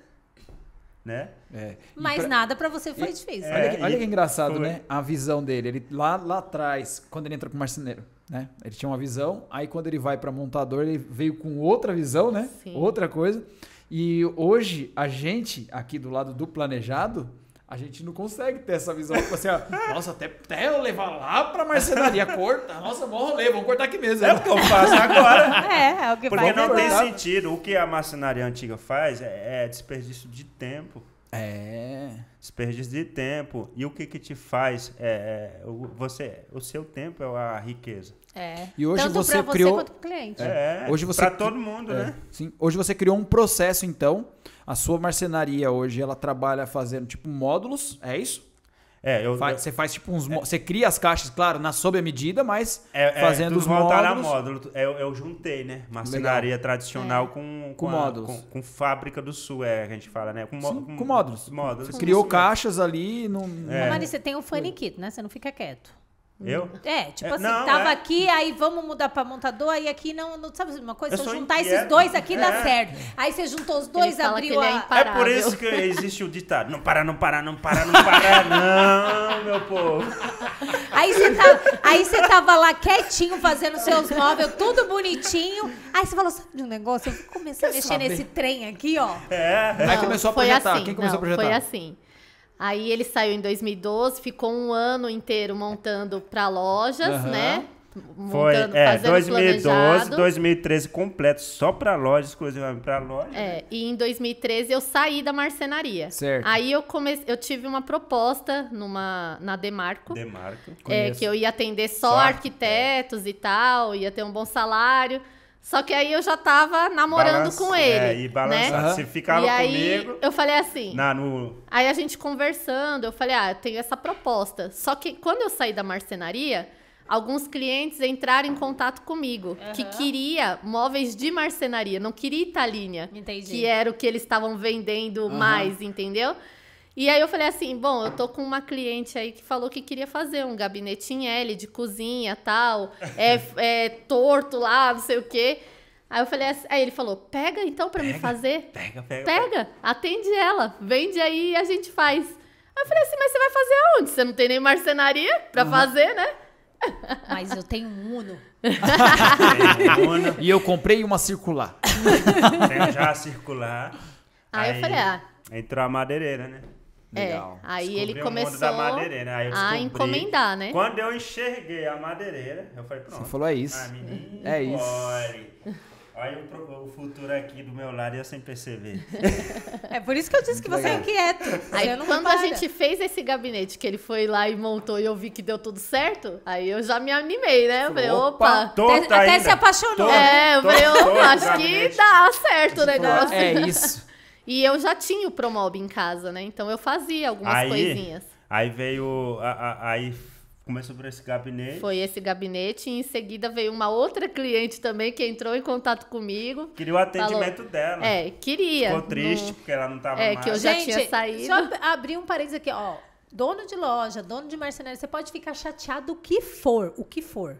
né? É. Mas pra... nada para você foi é, e... difícil. É, olha, que, olha que engraçado, foi... né? A visão dele. Ele lá, lá atrás, quando ele entra com o marceneiro. Né? Ele tinha uma visão, aí quando ele vai para montador, ele veio com outra visão, né? Sim. Outra coisa. E hoje a gente aqui do lado do planejado, a gente não consegue ter essa visão tipo assim, ó, nossa, até, até eu levar lá pra marcenaria corta, nossa, bom rolê, vamos cortar aqui mesmo. É o que eu faço agora. É, é o que Porque não tem cortar. sentido. O que a marcenaria antiga faz é, é desperdício de tempo. É. Desperdício de tempo. E o que que te faz? É, é, você, o seu tempo é a riqueza. É. E hoje Tanto você pra criou. quanto pro cliente. É. é. Hoje você para todo mundo, é. né? Sim. Hoje você criou um processo, então. A sua marcenaria hoje ela trabalha fazendo tipo módulos, é isso? É, eu, faz, eu, você faz tipo uns. É, você cria as caixas, claro, na sob a medida, mas é, é fazendo os módulos. módulo. É, eu, eu juntei, né? Marcenaria Legal. tradicional com, com, com módulos. com, com, fábrica do sul, é a gente fala, né? Com, Sim, com, módulos. módulos. Você criou caixas ali. Num... No... É. Marisa, você tem um faniquito, né? Você não fica quieto. Eu? É, tipo é, assim, não, tava é. aqui, aí vamos mudar pra montador, aí aqui não, não sabe uma coisa? Se eu juntar inquieto. esses dois aqui é. dá certo. Aí você juntou os dois, ele abriu é a... É, por isso que existe o ditado, não para, não para, não para, não para, é, não, meu povo. Aí você, tava, tá, aí você tava lá quietinho, fazendo seus móveis, tudo bonitinho, aí você falou, sabe de um negócio? Eu vou começar a mexer saber. nesse trem aqui, ó. É. Não, aí começou a projetar, assim, quem começou não, a projetar? foi assim. Aí ele saiu em 2012, ficou um ano inteiro montando para lojas, uhum. né? Montando, Foi, é, 2012, planejado. 2013 completo, só pra loja, exclusivamente pra loja. É, né? e em 2013 eu saí da marcenaria. Certo. Aí eu comecei, eu tive uma proposta numa, na Demarco. Demarco, é, Que eu ia atender só, só arquitetos e tal, ia ter um bom salário. Só que aí eu já tava namorando com ele. É, e balançando. Né? Você ficava e aí, comigo. Eu falei assim. Na, no... Aí a gente conversando, eu falei, ah, eu tenho essa proposta. Só que quando eu saí da marcenaria, alguns clientes entraram em contato comigo uhum. que queria móveis de marcenaria, não queria Italinha, Entendi. que era o que eles estavam vendendo uhum. mais, entendeu? E aí eu falei assim, bom, eu tô com uma cliente aí que falou que queria fazer um gabinetinho L de cozinha, tal, é, é torto lá, não sei o quê. Aí eu falei assim, aí ele falou, pega então para me fazer. Pega, pega, pega. Pega, atende ela, vende aí e a gente faz. Aí eu falei assim, mas você vai fazer aonde? Você não tem nem marcenaria para uhum. fazer, né? Mas eu tenho um Uno. Uno. E eu comprei uma circular. Tem já a circular. Aí, aí eu falei, ah. Entrou a madeireira, né? É, legal. É, aí ele começou né? a encomendar, né? Quando eu enxerguei a madeireira, eu falei, pronto. Você falou, é isso. Ah, menino, é isso. Olha, olha o, o, futuro aqui do meu lado e eu sem perceber. é por isso que eu disse Muito que legal. você é inquieto. Aí quando repara. a gente fez esse gabinete, que ele foi lá e montou e eu vi que deu tudo certo, aí eu já me animei, né? Eu falei, opa. opa até, se apaixonou. Tô, é, eu falei, opa, acho que dá certo o tipo, negócio. É isso. E eu já tinha o Promob em casa, né? Então eu fazia algumas aí, coisinhas. Aí veio. A, a, aí começou por esse gabinete. Foi esse gabinete e em seguida veio uma outra cliente também que entrou em contato comigo. Queria o atendimento falou, dela. É, queria. Ficou triste no... porque ela não estava é, mais. É, que eu já Gente, tinha saído. Só abrir um parênteses aqui, ó. Dono de loja, dono de marcenaria, você pode ficar chateado o que for, o que for.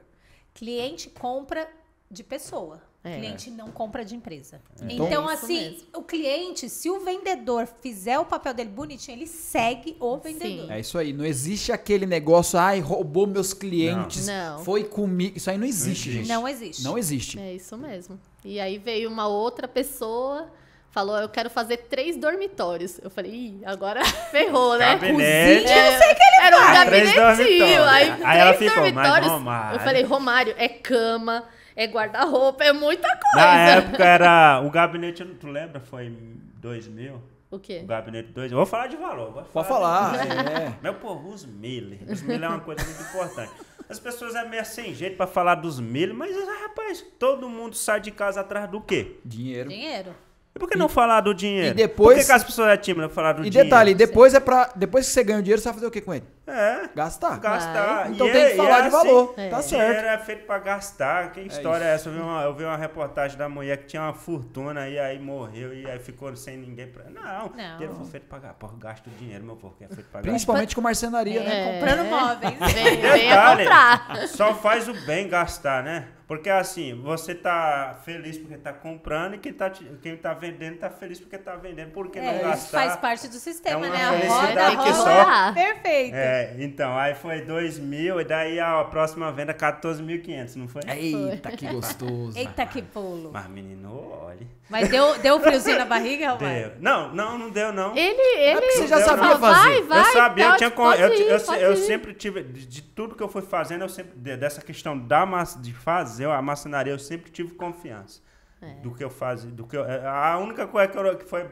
Cliente compra de pessoa. É. Cliente não compra de empresa. É. Então, então assim, mesmo. o cliente, se o vendedor fizer o papel dele bonitinho, ele segue o vendedor. Sim. É isso aí. Não existe aquele negócio, ai, roubou meus clientes, não. Não. foi comigo. Isso aí não existe, gente. Não existe. Não existe. É isso mesmo. E aí veio uma outra pessoa falou, eu quero fazer três dormitórios. Eu falei, Ih, agora ferrou, né? Cozinha, Eu não é, sei o que ele Era um gabinetinho. Aí, aí ela ficou, mas Romário... Eu falei, Romário, é cama, é guarda-roupa, é muita coisa. Na época era. O gabinete, tu lembra? Foi em 2000? O quê? O gabinete 2. Vou falar de valor. Vou Pode falar. É. Meu povo, os miller. Os miller é uma coisa muito importante. As pessoas é meio sem jeito para falar dos miller, mas, rapaz, todo mundo sai de casa atrás do quê? Dinheiro. Dinheiro. Por que não falar do dinheiro? E depois, Por que, que as pessoas é tímidas falar do e dinheiro? E detalhe, depois é para depois que você ganha o dinheiro, você vai fazer o que com ele? É. Gastar. Gastar. Então e tem é, que falar é de assim. valor. É. Tá certo. Dinheiro é feito pra gastar. Que é história é, essa? Eu vi, uma, eu vi uma reportagem da mulher que tinha uma fortuna e aí morreu e aí ficou sem ninguém. Pra... Não, não. dinheiro foi feito pra gastar. Gasto o dinheiro, meu porco. é feito pra gastar. Principalmente com marcenaria, né? É. Comprando é. móveis. Vem, vem comprar. Só faz o bem gastar, né? Porque assim, você tá feliz porque tá comprando e quem tá, quem tá vendendo tá feliz porque tá vendendo. Porque é, não gastar. Isso faz parte do sistema, é né? A roda, a roda. Só... Perfeito. É, então, aí foi 2 mil e daí a próxima venda 14.500, não foi? Eita, que gostoso. Eita, que pulo. Mas menino, olha. Mas deu, deu friozinho na barriga, Deu. Não, não, não deu não. Ele, é ele... você já sabia fazer. Vai, vai, eu sabia, tá, eu tinha... Eu, ir, eu, eu sempre tive, de, de, tudo que eu fui fazendo, eu sempre, dessa questão da massa, de fazer, fazer a maçonaria, eu sempre tive confiança. É. Do que eu fazia, do que eu, é, A única coisa que, eu, que foi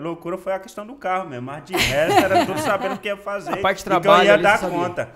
loucura foi a questão do carro mesmo, mas de resto era tudo sabendo o que ia fazer. A parte de trabalho, que eu ia dar conta.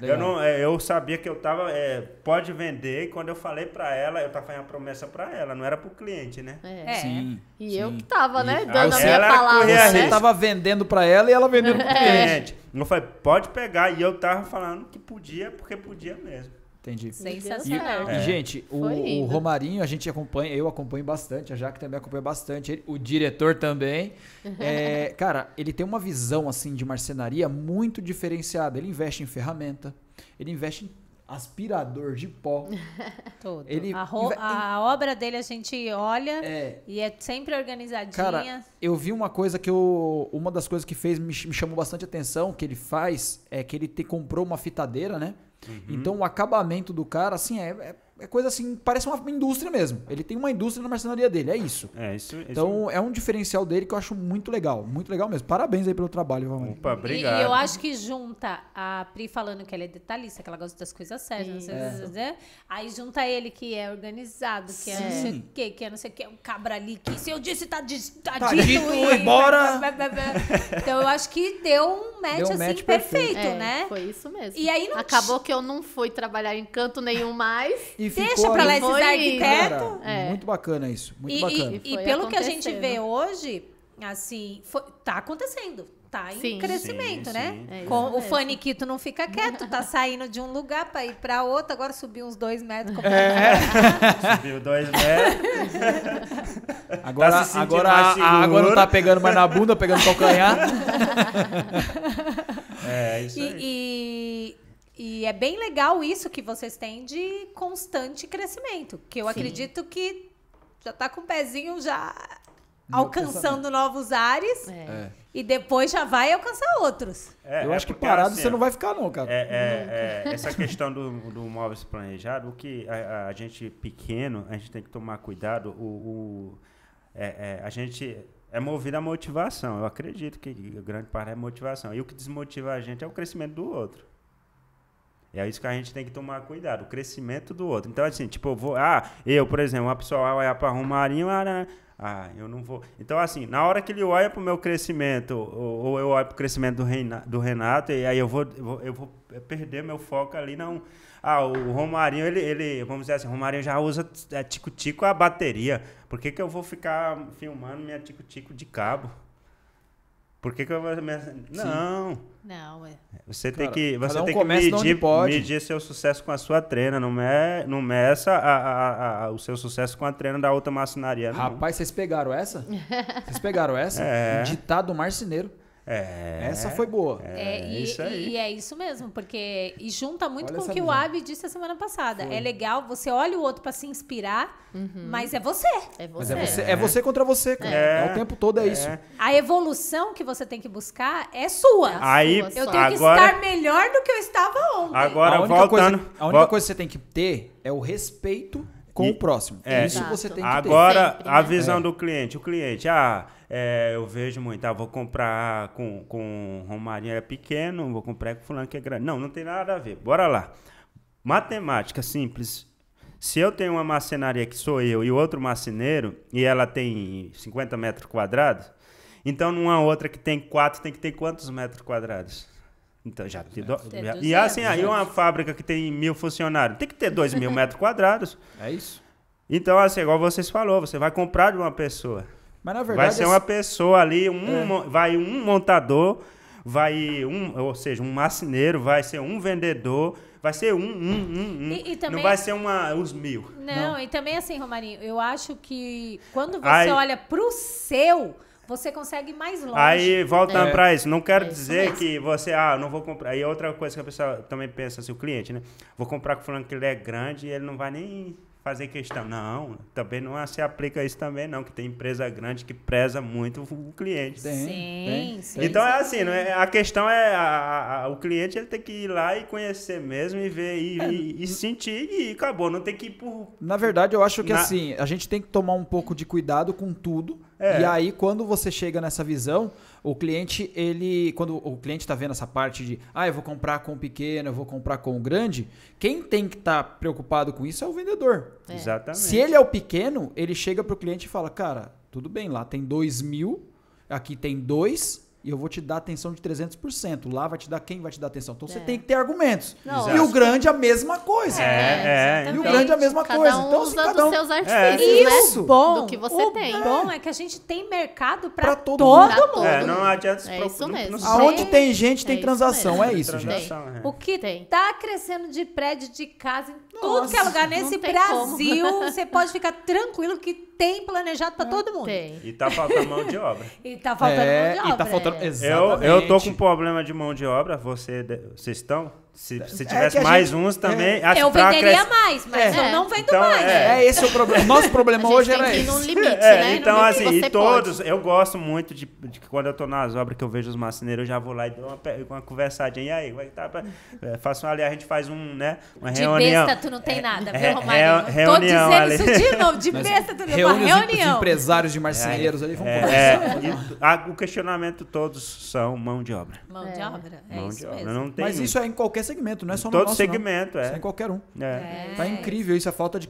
Eu, não, é, eu sabia que eu tava. É, pode vender, e quando eu falei para ela, eu tava fazendo a promessa para ela, não era pro cliente, né? É. é. Sim. E sim. eu que tava, né? E dando a minha palavra. Você né? tava vendendo para ela e ela vendendo pro cliente. É. Eu falei, pode pegar. E eu tava falando que podia, porque podia mesmo. Entendi. Sensacional. E, é. Gente, o, o, Romarinho a gente acompanha, eu acompanho bastante, a Jaque também acompanha bastante, ele, o diretor também. É, cara, ele tem uma visão assim de marcenaria muito diferenciada. Ele investe em ferramenta, ele investe em aspirador de pó. Tudo. Ele, a, ro... a, obra dele a gente olha é... e é sempre organizadinha. Cara, eu vi uma coisa que eu, uma das coisas que fez me, me chamou bastante atenção que ele faz é que ele te comprou uma fitadeira, né? Uhum. Então o acabamento do cara, assim, é, é é coisa assim, parece uma indústria mesmo. Ele tem uma indústria na marcenaria dele, é isso. É, isso. Então é um diferencial dele que eu acho muito legal, muito legal mesmo. Parabéns aí pelo trabalho, vamos Opa, obrigado. E, eu acho que junta a Pri falando que ela é detalhista, que ela gosta das coisas sérias, não sei o que dizer. Né? Aí junta ele que é organizado, que Sim. é não sei o quê, que é não sei o quê, é um cabra ali, que se eu disse tá, de, tá, tá dito, dito e... embora. então eu acho que deu um match, deu um assim, match perfeito, perfeito é, né? Foi isso mesmo. E aí Acabou que eu não fui trabalhar em canto nenhum mais. E Deixa pra lá esses arquitetos. É. Muito bacana isso, muito e, bacana. E, e pelo que a gente vê hoje, assim, foi, tá acontecendo. Tá em sim. crescimento, sim, né? Sim. É Com, o faniquito não fica quieto, tá saindo de um lugar para ir para outro, agora subiu uns dois metros. É. subiu dois metros. Agora, tá se agora, a, agora não tá pegando mais na bunda, pegando calcanhar. é, isso e, aí. E e é bem legal isso que vocês têm de constante crescimento, que eu Sim. acredito que já está com o pezinho já Meu alcançando pensamento. novos ares. É. é. E depois já vai alcançar outros. É, é eu acho que parado assim, você não vai ficar não, cara. É, é essa questão do, do móveis planejado, o que a, a, gente pequeno, a gente tem que tomar cuidado. O, o a gente é movido à motivação. Eu acredito que grande parte é motivação. E o que desmotiva a gente é o crescimento do outro é isso que a gente tem que tomar cuidado, o crescimento do outro. Então, assim, tipo, eu vou. Ah, eu, por exemplo, uma pessoa olha para o né? ah, eu não vou. Então, assim, na hora que ele olha para o meu crescimento, ou, ou eu olho para o crescimento do, Reina, do Renato, e aí eu vou, eu vou, eu vou perder meu foco ali. Não. Ah, o Romarinho, ele, ele vamos dizer assim, o Romarinho já usa é, tico-tico a bateria. Por que, que eu vou ficar filmando minha tico-tico de cabo? Por que, que eu vou. Não. Não, é. Você Cara, tem que, você um tem que medir, medir seu sucesso com a sua treina. Não, me, é, não meça a, a, a, o seu sucesso com a treina da outra marcinaria Rapaz, vocês pegaram essa? Vocês pegaram essa? É. Um ditado marceneiro. É, Essa foi boa. É, é e, é isso aí. e é isso mesmo, porque e junta muito Olha com o que o Abi disse a semana passada. Foi. É legal, você olha o outro para se inspirar, uhum. mas é você. É você. É você, é você, contra você, é. é. o tempo todo é, é, isso. A evolução que você tem que buscar é sua. Aí, eu tenho agora, que estar melhor do que eu estava ontem. Agora, a única voltando. Coisa, a única coisa que você tem que ter é o respeito com e, o próximo. É. Isso Exato. você tem que agora, ter. Agora, né? a visão do cliente. O cliente, ah é, eu vejo muito, ah, vou comprar com, com Romarinho é pequeno, vou comprar com fulano que é grande. Não, não tem nada a ver. Bora lá. Matemática simples. Se eu tenho uma marcenaria que sou eu e outro marceneiro, e ela tem 50 metros quadrados, então numa outra que tem 4 tem que ter quantos metros quadrados? Então já tem do... já... E assim, aí uma fábrica que tem mil funcionários, tem que ter 2 mil metros quadrados. É isso. Então, assim, igual vocês falou, você vai comprar de uma pessoa. Mas na verdade. Vai ser uma pessoa ali, um, é. vai um montador, vai um, ou seja, um marceneiro, vai ser um vendedor, vai ser um, um, um, um. E, e também... Não vai ser uma, os mil. Não, não, e também assim, Romarinho, eu acho que quando você Aí... olha pro seu você consegue mais longe. Aí, voltando é. para isso, não quero é dizer que você, ah, não vou comprar. aí outra coisa que a pessoa também pensa, assim, o cliente, né? Vou comprar com o fulano que ele é grande e ele não vai nem fazer questão. Não, também não se aplica isso também, não, que tem empresa grande que preza muito o cliente. Tem, sim, tem. sim. Então é assim, não é, a questão é a, a, o cliente ele tem que ir lá e conhecer mesmo e ver e, é. e, e sentir e acabou, não tem que ir por... Na verdade, eu acho que Na... assim, a gente tem que tomar um pouco de cuidado com tudo, é. E aí, quando você chega nessa visão, o cliente, ele. Quando o cliente está vendo essa parte de ah, eu vou comprar com o pequeno, eu vou comprar com o grande, quem tem que estar tá preocupado com isso é o vendedor. É. Exatamente. Se ele é o pequeno, ele chega para o cliente e fala, cara, tudo bem, lá tem dois mil, aqui tem dois, e eu vou te dar atenção de 300%. Lá vai te dar quem vai te dar atenção. Então é. você tem que ter argumentos. Não, e o grande é a mesma coisa. É, é, é E o grande é a mesma cada coisa. Então, um então assim, cada um seus é. artifícios, é. Isso. Bom, do que você o tem. bom é que a gente tem mercado para todo, mundo. não adianta se é isso mesmo. Não, Aonde tem gente tem transação, é isso, gente. O que tem. tá crescendo de prédio de casa em nossa, tudo que é lugar nesse Brasil, como. você pode ficar tranquilo que tem planejado para todo mundo. Tem. E tá faltando mão de obra. e tá faltando é, mão de obra. E tá faltando, é. exatamente. Eu, eu tô com problema de mão de obra, você, vocês estão? Se, é se tivesse é mais gente, uns é. também. É. eu venderia mais, mas é. eu não vendo então, mais. É. é esse o problema. Nosso problema hoje era esse. Limite, né? Então, assim, e todos, pode. eu gosto muito de, de, quando eu estou nas obras que eu vejo os marceneiros, eu já vou lá e dou uma, uma conversadinha. E aí, vai tá, pra, faço ali, a gente faz um, né? Uma reunião. De besta, tu não tem nada, viu, Romário? Re, reunião, Tô dizendo ali. isso de novo, de mas besta, tu não tem uma reunião. Os empresários de marceneiros ali vão conversar. O questionamento todos são mão de obra. Mão de obra, é isso obra Mas isso é em qualquer segmento, não é só no Todo nosso, segmento, não. é. Sem é. qualquer um. É. Tá é. Tá incrível isso, a falta de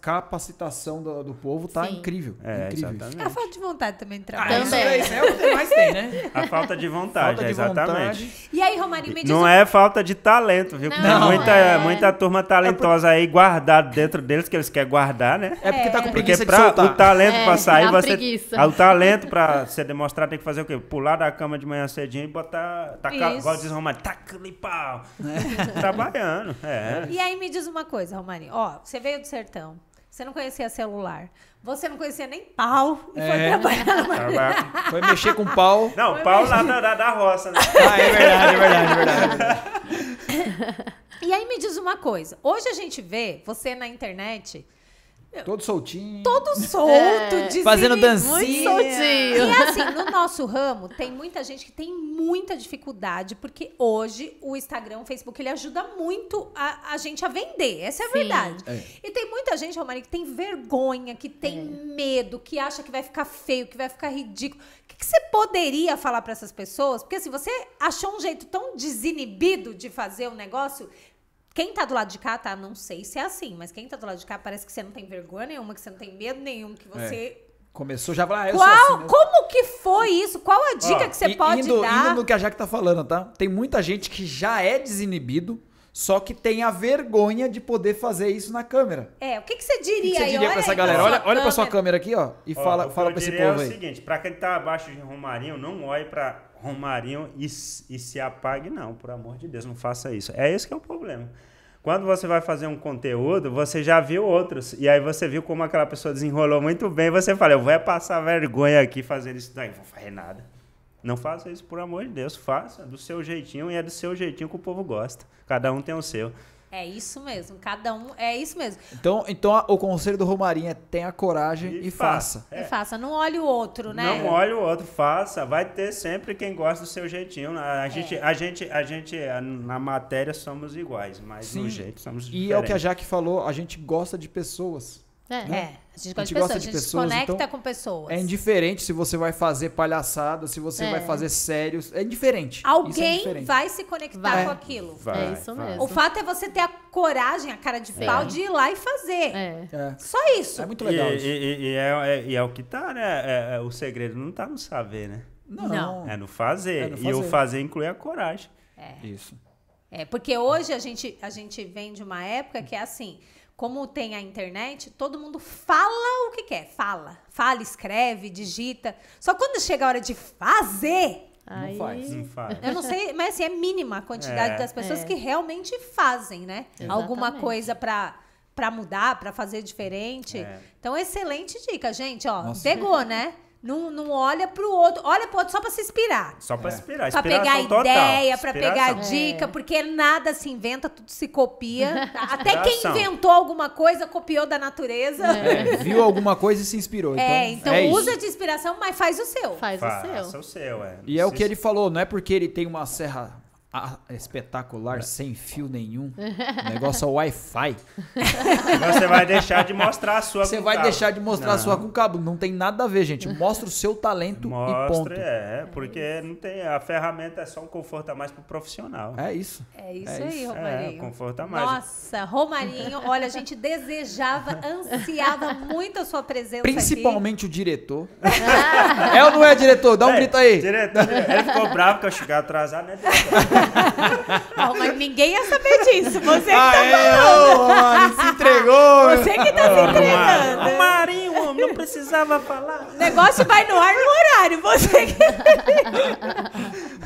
capacitação do, do povo tá Sim. incrível. É, incrível. Exatamente. A falta de vontade também de trabalhar. Ah, também. Isso, é, o que mais tem, né? A falta de vontade, falta de exatamente. Vontade. E aí, Romário, me diz Não um... é falta de talento, viu? Não, tem muita, é. muita turma talentosa é por... aí guardada dentro deles, que eles querem guardar, né? É porque tá com é. preguiça porque de soltar. O talento é, pra sair, você... Preguiça. Ah, o talento pra ser demonstrado tem que fazer o quê? Pular da cama de manhã cedinho e botar... Tacar, igual diz Romário, taca-lhe pau. É. Trabalhando, é. E aí me diz uma coisa, Romani. Ó, você veio do sertão. Você não conhecia celular. Você não conhecia nem pau e foi é. trabalhar numa... Foi mexer com pau. Não, foi pau mexer... lá da, da, da roça, né? Ah, é verdade, é verdade, é verdade. É e aí me diz uma coisa. Hoje a gente vê você na internet Todo soltinho. Todo é. solto, é, Fazendo dancinha. Muito soltinho. E assim, no nosso ramo, tem muita gente que tem muita dificuldade, porque hoje o Instagram, o Facebook, ele ajuda muito a, a gente a vender. Essa é a Sim. verdade. É. E tem muita gente, Romani, que tem vergonha, que tem é. medo, que acha que vai ficar feio, que vai ficar ridículo. O que, que você poderia falar para essas pessoas? Porque se assim, você achou um jeito tão desinibido de fazer o um negócio, quem tá do lado de cá, tá? Não sei se é assim, mas quem tá do lado de cá parece que você não tem vergonha nenhuma, que você não tem medo nenhum, que você. É. Começou já falar, ah, eu Qual, sou assim, Como que foi isso? Qual a dica Ó, que você e, pode indo, dar? Indo no que a Jaque tá falando, tá? Tem muita gente que já é desinibido, só que tem a vergonha de poder fazer isso na câmera. É, o que, que você diria, o que você diria aí? pra essa galera? Olha, olha pra sua câmera aqui, ó, e ó, fala, fala pra esse povo é aí. é o seguinte, pra quem tá abaixo de Romarinho, não olhe pra Romarinho e, e se apague, não, por amor de Deus, não faça isso. É esse que é o problema. Quando você vai fazer um conteúdo, você já viu outros. E aí você viu como aquela pessoa desenrolou muito bem. Você fala, eu vou é passar vergonha aqui fazendo isso daí. Não vou fazer nada. Não faça isso, por amor de Deus. Faça do seu jeitinho e é do seu jeitinho que o povo gosta. Cada um tem o seu. É isso mesmo, cada um é isso mesmo. Então, então o conselho do Romarinho é tenha coragem e, e faça. faça. É. E faça, não olhe o outro, né? Não olhe o outro, faça. Vai ter sempre quem gosta do seu jeitinho. A é. gente, é. a gente, a gente na matéria somos iguais, mas Sim. no jeito somos diferentes. E é o que a Jaque falou, a gente gosta de pessoas. É. Né? é. A gente gosta, a gente de, pessoas, gosta de a gente pessoas, conecta então, com pessoas. É indiferente se você vai fazer palhaçada, se você é. vai fazer sérios. É indiferente. É Alguém é indiferente. vai se conectar vai. com aquilo. É vai, é isso vai. mesmo. O fato é você ter a coragem, a cara de pau de ir lá e fazer. É. é. Só isso. É muito legal. E, e, e, é, e é, o que tá, né? o segredo não tá no saber, né? Não. não. É no fazer. no fazer. E o fazer inclui a coragem. É. Isso. É, porque hoje a gente, a gente vem de uma época que é assim como tem a internet, todo mundo fala o que quer. Fala. Fala, escreve, digita. Só quando chega a hora de fazer. Não faz. Não faz. Eu não sei, mas assim, é mínima a quantidade é. das pessoas é. que realmente fazem, né? Exatamente. Alguma coisa para para mudar, para fazer diferente. É. Então, excelente dica, gente. Ó, Nossa. pegou, né? Não, não olha pro outro, olha pro outro só para se inspirar. Só para é. inspirar, inspirar. Pra pegar ideia, para pegar dica, é. porque nada se inventa, tudo se copia. Até quem inventou alguma coisa copiou da natureza. É. é. Viu alguma coisa e se inspirou. É, então, então é usa isso. de inspiração, mas faz o seu. Faz, faz o seu. Faça o seu, é. E é o que ele falou, não é porque ele tem uma serra ah, espetacular, é. sem fio nenhum. O negócio é Wi-Fi. Você vai deixar de mostrar a sua. Você vai cabo. deixar de mostrar não. a sua com cabo. Não tem nada a ver, gente. Mostra o seu talento Mostre, e ponto. É, porque não tem. A ferramenta é só um conforto a mais pro profissional. É isso. É isso, é isso. aí, é, Romarinho. É, conforto a mais. Nossa, Romarinho, olha, a gente desejava, ansiava muito a sua presença. Principalmente aqui. o diretor. é ou não é diretor? Dá um é, grito aí. Diretor, ele ficou bravo que eu chegar atrasado, né? Diretor? não, mas ninguém ia saber disso. Você que ah, tá é? falando. Ô, mano, se entregou. Você que tá se entregando. O Marinho, homem, não precisava falar. O negócio vai no ar no horário. Você que...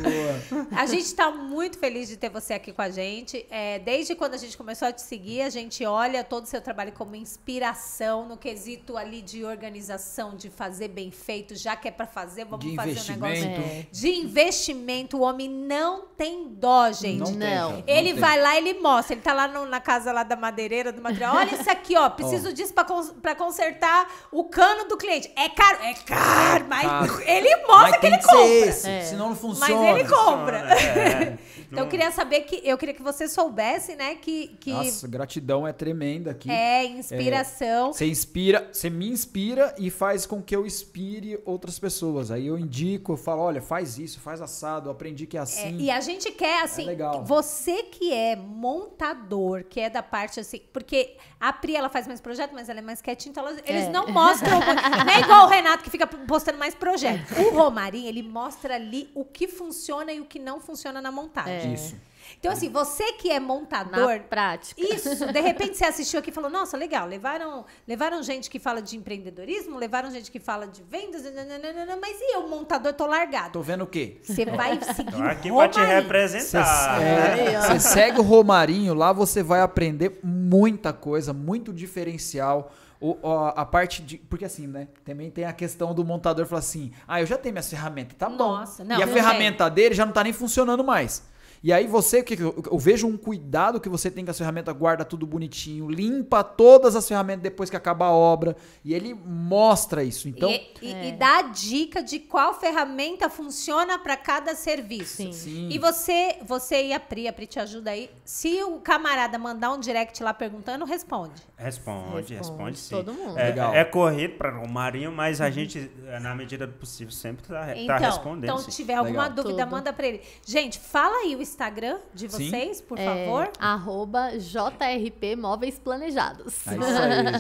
Boa. A gente está muito feliz de ter você aqui com a gente. É, desde quando a gente começou a te seguir, a gente olha todo o seu trabalho como inspiração no quesito ali de organização, de fazer bem feito, já que é para fazer, vamos de fazer um negócio. É. De investimento, o homem não tem dó, gente. Não. não. Tem, ele não vai tem. lá, ele mostra. Ele tá lá no, na casa lá da madeireira, do material. Olha isso aqui, ó. Preciso oh. disso para cons consertar o cano do cliente. É caro, é caro, mas ah. ele mostra mas que ele compra. Esse, é. Senão não funciona. Mas ele compra. Ahora. Então eu é. queria saber que eu queria que você soubesse, né, que, que... Nossa, gratidão é tremenda aqui. É, inspiração. É, você inspira, você me inspira e faz com que eu inspire outras pessoas. Aí eu indico, eu falo, olha, faz isso, faz assado, aprendi que é, é assim. É, e a gente quer assim, é você que é montador, que é da parte assim, porque a Pri ela faz mais projeto, mas ela é mais quietinha, então eles é. não mostram, não é igual o Renato que fica postando mais projeto. O Romarinho, ele mostra ali o que funciona e o que não funciona na montagem. É. Isso. Então, assim, você que é montador. Na prática. Isso, de repente você assistiu aqui e falou: nossa, legal, levaram, levaram gente que fala de empreendedorismo, levaram gente que fala de vendas, nananana, mas e eu, montador, tô largado. Tô vendo o quê? Você vai seguir. Tô aqui o pra te representar. Você, é, segue o Romarinho, lá você vai aprender muita coisa, muito diferencial. O, a parte de. Porque assim, né? Também tem a questão do montador falar assim: ah, eu já tenho minhas ferramentas, tá bom. Nossa, não, e a ferramenta dele já não tá nem funcionando mais. E aí você, que eu vejo um cuidado que você tem com a ferramenta guarda tudo bonitinho, limpa todas as ferramentas depois que acaba a obra. E ele mostra isso. Então, e, e, é. e dá a dica de qual ferramenta funciona para cada serviço. Sim. Sim. E você, você e a Pri, a Pri te ajuda aí. Se o camarada mandar um direct lá perguntando, responde. Responde, responde, responde sim. Todo mundo. É, Legal. é corrido para o Marinho, mas a uhum. gente, é, na medida do possível, sempre está tá então, respondendo. Então, se tiver alguma Legal. dúvida, Tudo. manda para ele. Gente, fala aí o Instagram de vocês, Sim. por é, favor? Arroba JRP Móveis Planejados. É isso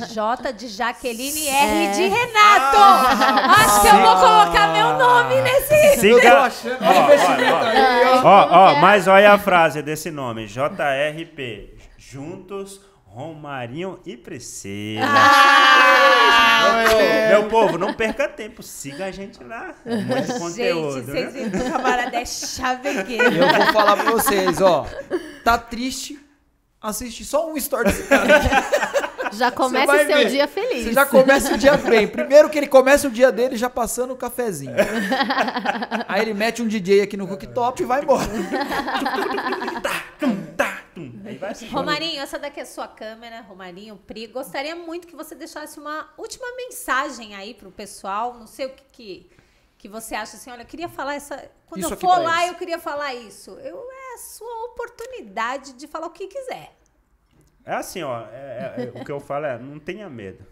aí. J de Jaqueline, é. R de ah, Renato. Ah, Acho ah, que eu vou colocar meu nome nesse... Siga... Ó, ó, ó, mas olha a frase desse nome, JRP. Juntos Romarinho e Priscila. Ah! Meu, meu povo, não perca tempo, siga a gente lá. Muito gente, conteúdo. Gente, vocês viram que o camarada é chavegueiro. Eu vou falar pra vocês, ó. Tá triste? Assiste só um story desse cara. Já começa o seu ver. dia feliz. Você já começa o dia bem. Primeiro que ele começa o dia dele já passando o cafezinho. Aí ele mete um DJ aqui no cooktop e vai embora. Tá, tá. Aí vai assim. Romarinho, essa daqui é sua câmera, Romarinho, Pri. Gostaria muito que você deixasse uma última mensagem aí pro pessoal. Não sei o que, que, que você acha assim. Olha, eu queria falar essa. Quando isso eu for lá, eles. eu queria falar isso. Eu, é a sua oportunidade de falar o que quiser. É assim, ó. É, é, é o que eu falo é: não tenha medo.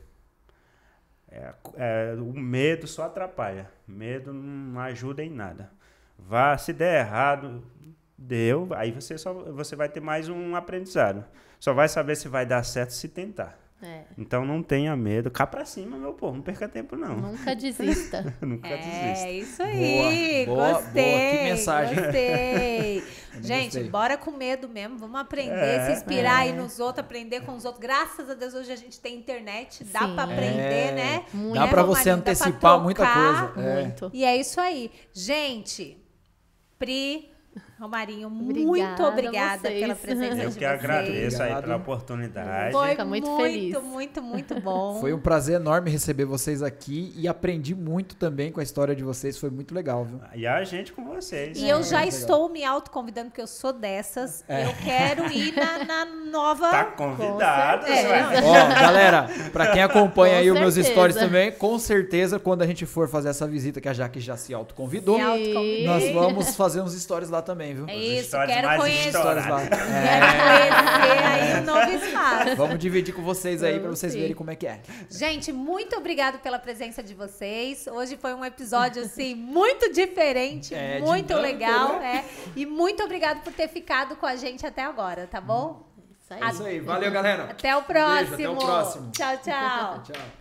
É, é, o medo só atrapalha. Medo não ajuda em nada. Vá, se der errado, Deu, aí você só você vai ter mais um aprendizado. Só vai saber se vai dar certo se tentar. É. Então não tenha medo, cá pra cima, meu povo, não perca tempo não. Nunca desista. Nunca é, desista. É isso aí. Boa, boa, gostei. Boa, que mensagem. Gostei. Gente, gostei. bora com medo mesmo, vamos aprender, é, se inspirar aí é. nos outros, aprender com os outros. Graças a Deus hoje a gente tem internet, Sim. É. Né? dá para aprender, né? Muito. Dá para você antecipar muita coisa. É. Muito. E é isso aí. Gente, Pri, Romarinho, obrigada muito obrigada pela presença Eu de Eu que agradeço obrigado. aí pela oportunidade. Foi Fica muito, muito feliz. Muito, muito, bom. Foi um prazer enorme receber vocês aqui e aprendi muito também com a história de vocês. Foi muito legal, viu? E a gente com vocês. E é, eu já estou legal. me autoconvidando, porque eu sou dessas. É. Eu quero ir na, na nova. Tá convidada, é. Ó, galera, pra quem acompanha com aí os meus stories também, com certeza, quando a gente for fazer essa visita que a Jaque já se se autoconvidou. nós vamos fazer uns stories lá também também, viu? É isso, quero conhecer. É. Quero conhecer aí o novo espaço. Vamos dividir com vocês aí para vocês sim. verem como é que é. Gente, muito obrigado pela presença de vocês. Hoje foi um episódio assim muito diferente, é, muito legal, né? é. E muito obrigado por ter ficado com a gente até agora, tá bom? Isso aí. Isso aí. Valeu, galera. Até o próximo. Beijo, até o próximo. Tchau, tchau. tchau.